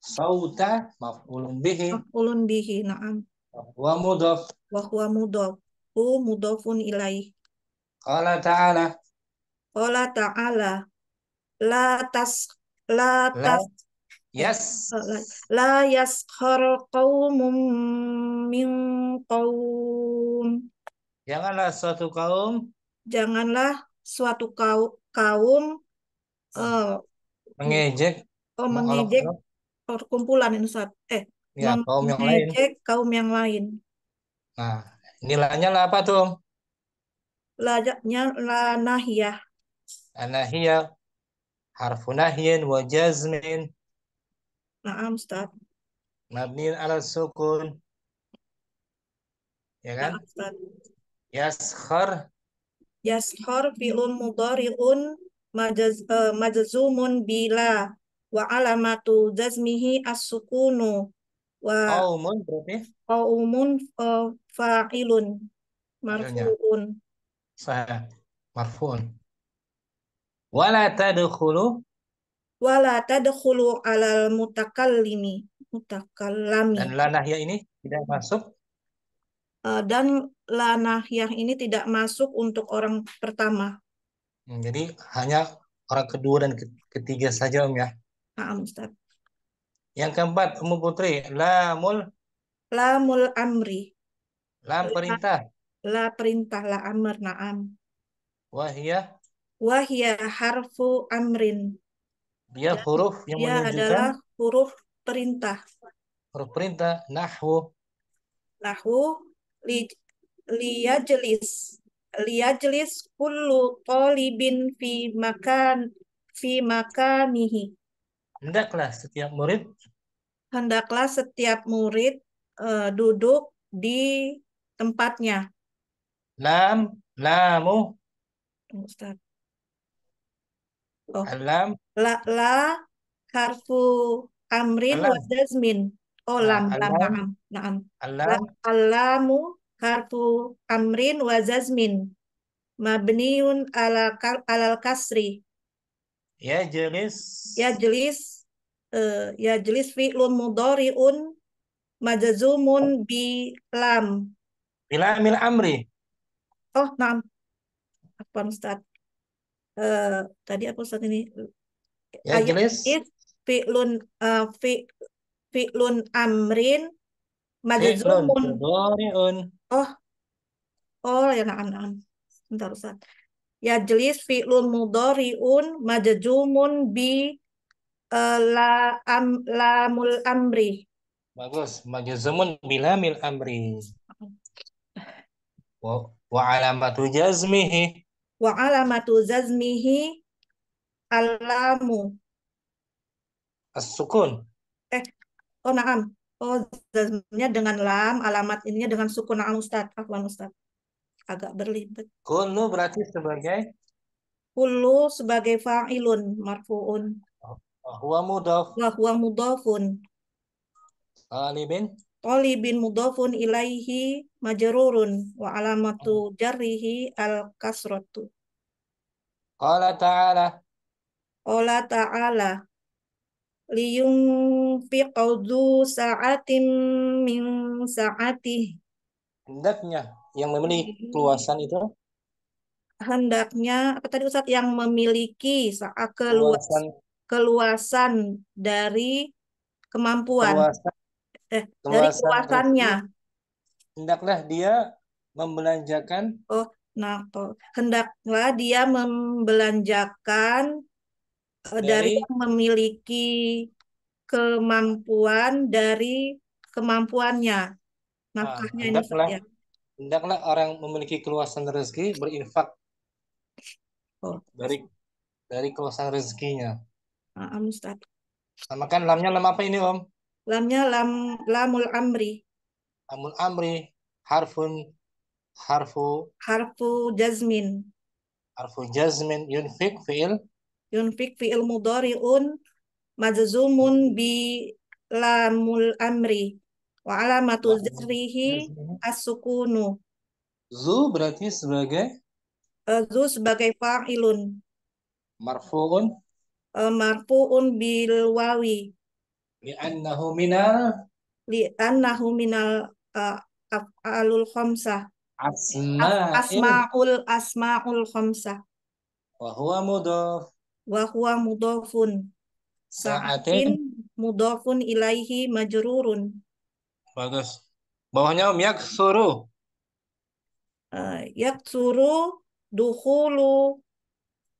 [SPEAKER 1] Sauta maf'ulun bihi.
[SPEAKER 7] Maf'ulun bihi, naam.
[SPEAKER 1] Wa mudhaf. Wa huwa mudhaf.
[SPEAKER 7] Hu mudhafun ilaih.
[SPEAKER 1] Qala ta'ala.
[SPEAKER 7] Allah Ta'ala la tas la tas Yes. La yaskhar qaumum min qaum. Janganlah suatu kaum. Janganlah suatu kaum kaum uh, eh,
[SPEAKER 1] mengejek
[SPEAKER 7] oh, mengejek perkumpulan ini saat Eh,
[SPEAKER 1] ya, kaum yang lain.
[SPEAKER 7] kaum yang lain.
[SPEAKER 1] Nah, nilainya lah apa tuh?
[SPEAKER 7] Lajanya la nahiyah.
[SPEAKER 1] Ana hiya harfu nahyin wa jazmin.
[SPEAKER 7] Naam, Ustaz.
[SPEAKER 1] Mabniin ala sukun. Ya kan? Naam, Ustaz. Yaskhar.
[SPEAKER 7] Yaskhar fi'un mudari'un majaz, uh, eh, majazumun bila wa alamatu jazmihi as-sukunu wa qaumun berarti qaumun uh, fa'ilun
[SPEAKER 1] marfuun. Sahih. Marfuun. Wala tadkhulu
[SPEAKER 7] wala tadkhulu alal mutakallimi mutakallami dan
[SPEAKER 1] lanahya ini tidak masuk
[SPEAKER 7] uh, dan lanahya ini tidak masuk untuk orang pertama
[SPEAKER 1] hmm, jadi hanya orang kedua dan ketiga saja om ya Naam Ustaz yang keempat Umu Putri lamul
[SPEAKER 7] lamul amri
[SPEAKER 1] lam perintah
[SPEAKER 7] la, la perintah la amr naam wahiyah wahya harfu amrin.
[SPEAKER 1] Dia huruf yang dia menunjukkan adalah
[SPEAKER 7] huruf perintah.
[SPEAKER 1] Huruf perintah nahwu.
[SPEAKER 7] Nahwu li, liyajlis liyajlis kullu talibin fi makan fi makanihi.
[SPEAKER 1] Hendaklah setiap murid
[SPEAKER 7] hendaklah setiap murid uh, duduk di tempatnya.
[SPEAKER 1] Lam lamu Ustaz. Oh. Alam.
[SPEAKER 7] La, la harfu amrin alam. wa jazmin. Oh, ah, lam, alam. lam, naam, naam. Alam. Alamu harfu amrin wa jazmin. Mabniun ala alal kasri.
[SPEAKER 1] Ya jelis.
[SPEAKER 7] Ya jelis. Uh, ya jelis fi'lun mudhari'un majazumun bi lam. Bilamil amri. Oh, naam. Apa Ustaz? uh, tadi apa saat ini? Ya, ayat jelas. if fi'lun eh, fi, fi'lun amrin majzumun. Oh. Oh, ya nah, na'am. Nah. Bentar Ustaz. Ya jelis fi'lun mudhari'un majzumun bi eh, la am, lamul amri.
[SPEAKER 1] Bagus. Majzumun bilamil amri. Wa, wa alamatu jazmihi
[SPEAKER 7] wa alamatu zazmihi alamu
[SPEAKER 1] as-sukun
[SPEAKER 7] eh oh naam oh zazmnya dengan lam alamat ininya dengan sukun naam ustaz afwan ustaz agak
[SPEAKER 1] berlibat kullu berarti sebagai
[SPEAKER 7] kullu sebagai fa'ilun marfuun oh,
[SPEAKER 1] huwa mudhaf wa
[SPEAKER 7] huwa mudhafun
[SPEAKER 1] alibin
[SPEAKER 7] alibin mudafun ilaihi majrurun wa alamatu hmm. jarrihi al kasratu.
[SPEAKER 1] Qala ta'ala.
[SPEAKER 7] Qala ta'ala. Liyung fi qawdu sa'atim min sa'atih. Hendaknya
[SPEAKER 1] yang memiliki hmm. keluasan itu
[SPEAKER 7] hendaknya apa tadi Ustadz yang memiliki saat ah, keluas, keluasan keluasan dari kemampuan
[SPEAKER 1] keluasan, eh keluasan dari
[SPEAKER 7] keluasannya
[SPEAKER 1] hendaklah dia membelanjakan oh
[SPEAKER 7] nah hendaklah dia membelanjakan dari, eh, dari yang memiliki kemampuan dari kemampuannya
[SPEAKER 1] nafkahnya nah, hendaklah ini, ya. hendaklah orang memiliki keluasan rezeki berinfak oh. dari dari keluasan rezekinya Am Ustaz. kan lamnya lam apa ini Om? Lamnya lam lamul amri. Amul amri harfun
[SPEAKER 7] harfu harfu jazmin. Harfu jazmin yunfik fi'il yunfik fi'il mudhari'un majzumun bi lamul amri wa alamatu jarrihi as-sukunu. Zu
[SPEAKER 1] berarti sebagai
[SPEAKER 7] uh, zu sebagai fa'ilun. Marfu'un uh, marfu'un bil wawi. li nahuminal minal annahu minal uh, alul khamsah.
[SPEAKER 4] Asma. Asmaul
[SPEAKER 7] asmaul khamsah.
[SPEAKER 1] Wa huwa mudhaf.
[SPEAKER 7] Wa huwa mudhafun. Sa'atin mudhafun ilaihi majrurun.
[SPEAKER 1] Bagus. Bawahnya um yaksuru.
[SPEAKER 7] Uh, yaksuru dukhulu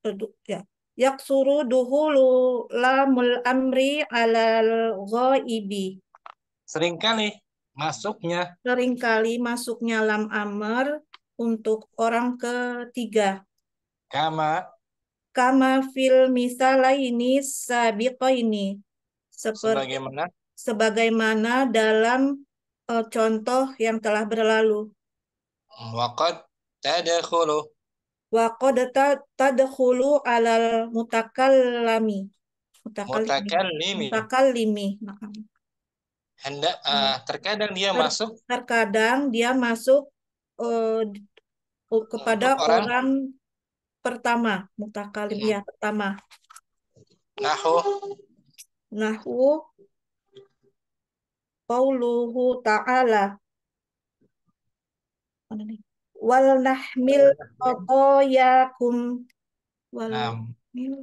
[SPEAKER 7] uh, ya yaksuru duhulu lamul amri alal ghaibi.
[SPEAKER 1] Seringkali masuknya
[SPEAKER 7] seringkali masuknya lam amr untuk orang ketiga kama kama fil ini sabiqo ini seperti sebagaimana sebagaimana dalam uh, contoh yang telah berlalu
[SPEAKER 1] waqad tadkhulu
[SPEAKER 7] waqad tadkhulu alal mutakallami mutakallimi, mutakallimi
[SPEAKER 1] hendak uh, eh, hmm. terkadang dia Ter masuk
[SPEAKER 7] terkadang dia masuk uh, kepada orang, orang pertama mutakalim hmm. ya pertama nahu nahu Pauluhu ta'ala wal nahmil qatayakum
[SPEAKER 1] wal
[SPEAKER 4] nahmil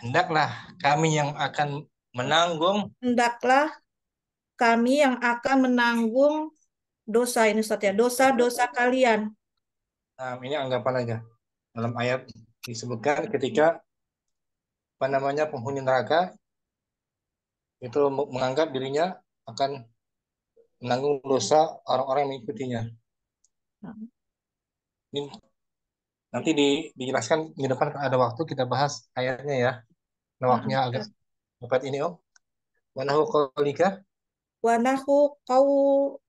[SPEAKER 1] hendaklah kami yang akan menanggung
[SPEAKER 7] hendaklah kami yang akan menanggung dosa ini Ustaz ya, dosa-dosa kalian.
[SPEAKER 1] Nah, ini ya, anggapan aja. Dalam ayat disebutkan ketika apa namanya penghuni neraka itu menganggap dirinya akan menanggung dosa orang-orang yang mengikutinya. Ini nanti di, dijelaskan di depan ada waktu kita bahas ayatnya ya. Nah, waktunya agak dapat ini om. Oh. Wanahu kolika
[SPEAKER 7] wanahu kau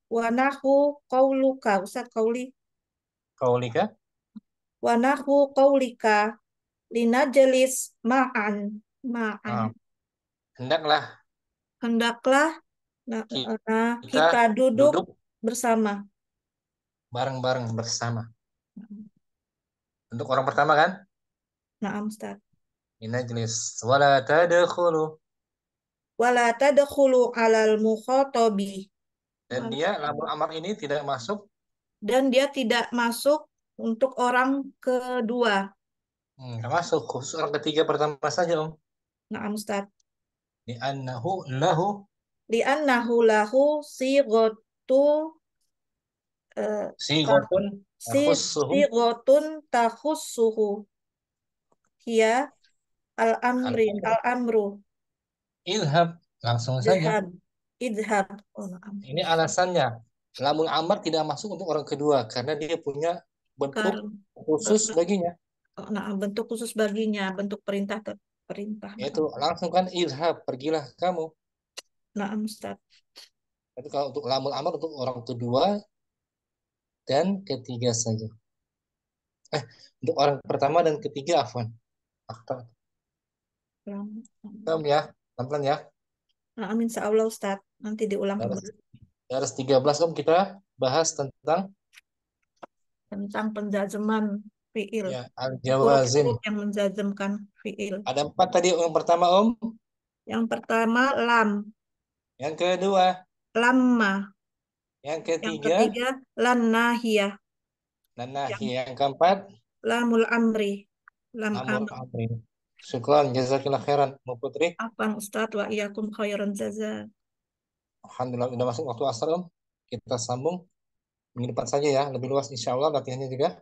[SPEAKER 7] wanahu kau li kauli kaulika wanahu kaulika jelis ma'an ma'an
[SPEAKER 1] ah. hendaklah
[SPEAKER 7] hendaklah nah, kita, kita duduk, duduk bersama
[SPEAKER 1] bareng-bareng bersama hmm. untuk orang pertama kan Nah Ustaz. Lina jenis wala tadkhulu
[SPEAKER 7] wala tadkhulu alal mukhatabi. Dan dia lamun amar
[SPEAKER 1] ini tidak masuk
[SPEAKER 7] dan dia tidak masuk untuk orang kedua.
[SPEAKER 1] Enggak hmm, masuk khusus orang ketiga pertama saja, Om. Nah, Ustaz. annahu lahu
[SPEAKER 7] annahu lahu sighatu uh, eh, sighatun
[SPEAKER 4] sighotun
[SPEAKER 7] takhussuhu hiya al-amri al-amru
[SPEAKER 1] Ilham langsung saja.
[SPEAKER 7] Idhab. Oh,
[SPEAKER 1] Ini alasannya. Lamun amar tidak masuk untuk orang kedua karena dia punya bentuk Kar khusus baginya.
[SPEAKER 7] Oh, nah, bentuk khusus baginya, bentuk
[SPEAKER 1] perintah perintah. Itu langsung kan Ilham pergilah kamu. Nah, Ustaz. Tapi kalau untuk lamun amar untuk orang kedua dan ketiga saja. Eh, untuk orang pertama dan ketiga afwan. Afwan. Paham ya? Pelan-pelan ya.
[SPEAKER 7] Amin, insya Allah Ustaz. Nanti diulang kembali.
[SPEAKER 1] Daras 13 Om kita bahas tentang
[SPEAKER 7] tentang penjajaman fiil. Ya, al-jawazim. Yang menjajamkan fiil. Ada empat tadi yang pertama Om. Yang pertama lam. Yang
[SPEAKER 1] kedua.
[SPEAKER 7] Lamma.
[SPEAKER 1] Yang ketiga. Yang
[SPEAKER 4] ketiga
[SPEAKER 7] lanahiyah.
[SPEAKER 1] Lanahiyah. Yang, yang keempat.
[SPEAKER 7] Lamul amri. Lam Lamul
[SPEAKER 1] amri. amri. Syukran, jazakillah khairan, Bu Putri. Afan Ustadz, wa iyakum khairan jaza. Alhamdulillah, sudah masuk waktu asar, Om. Kita sambung minggu depan saja ya, lebih luas insya Allah latihannya juga.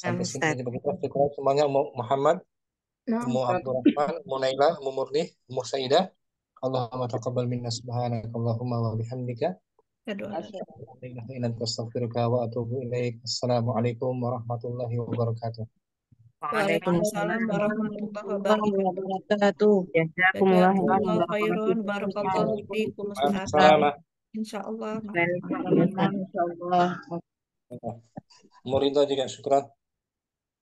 [SPEAKER 1] Sampai Ustaz. Iya, sini aja begitu. Syukran semuanya, Ummu Muhammad,
[SPEAKER 4] nah, Abdul
[SPEAKER 1] Rahman, Ummu Naila, Ummu Murni, Ummu Saidah. Allahumma taqabbal minna subhanakallahumma wa bihamdika. Assalamualaikum warahmatullahi wabarakatuh.
[SPEAKER 4] Waalaikumsalam warahmatullahi wabarakatuh. Ya, Insyaallah. Insyaallah.
[SPEAKER 1] Murinda juga syukran.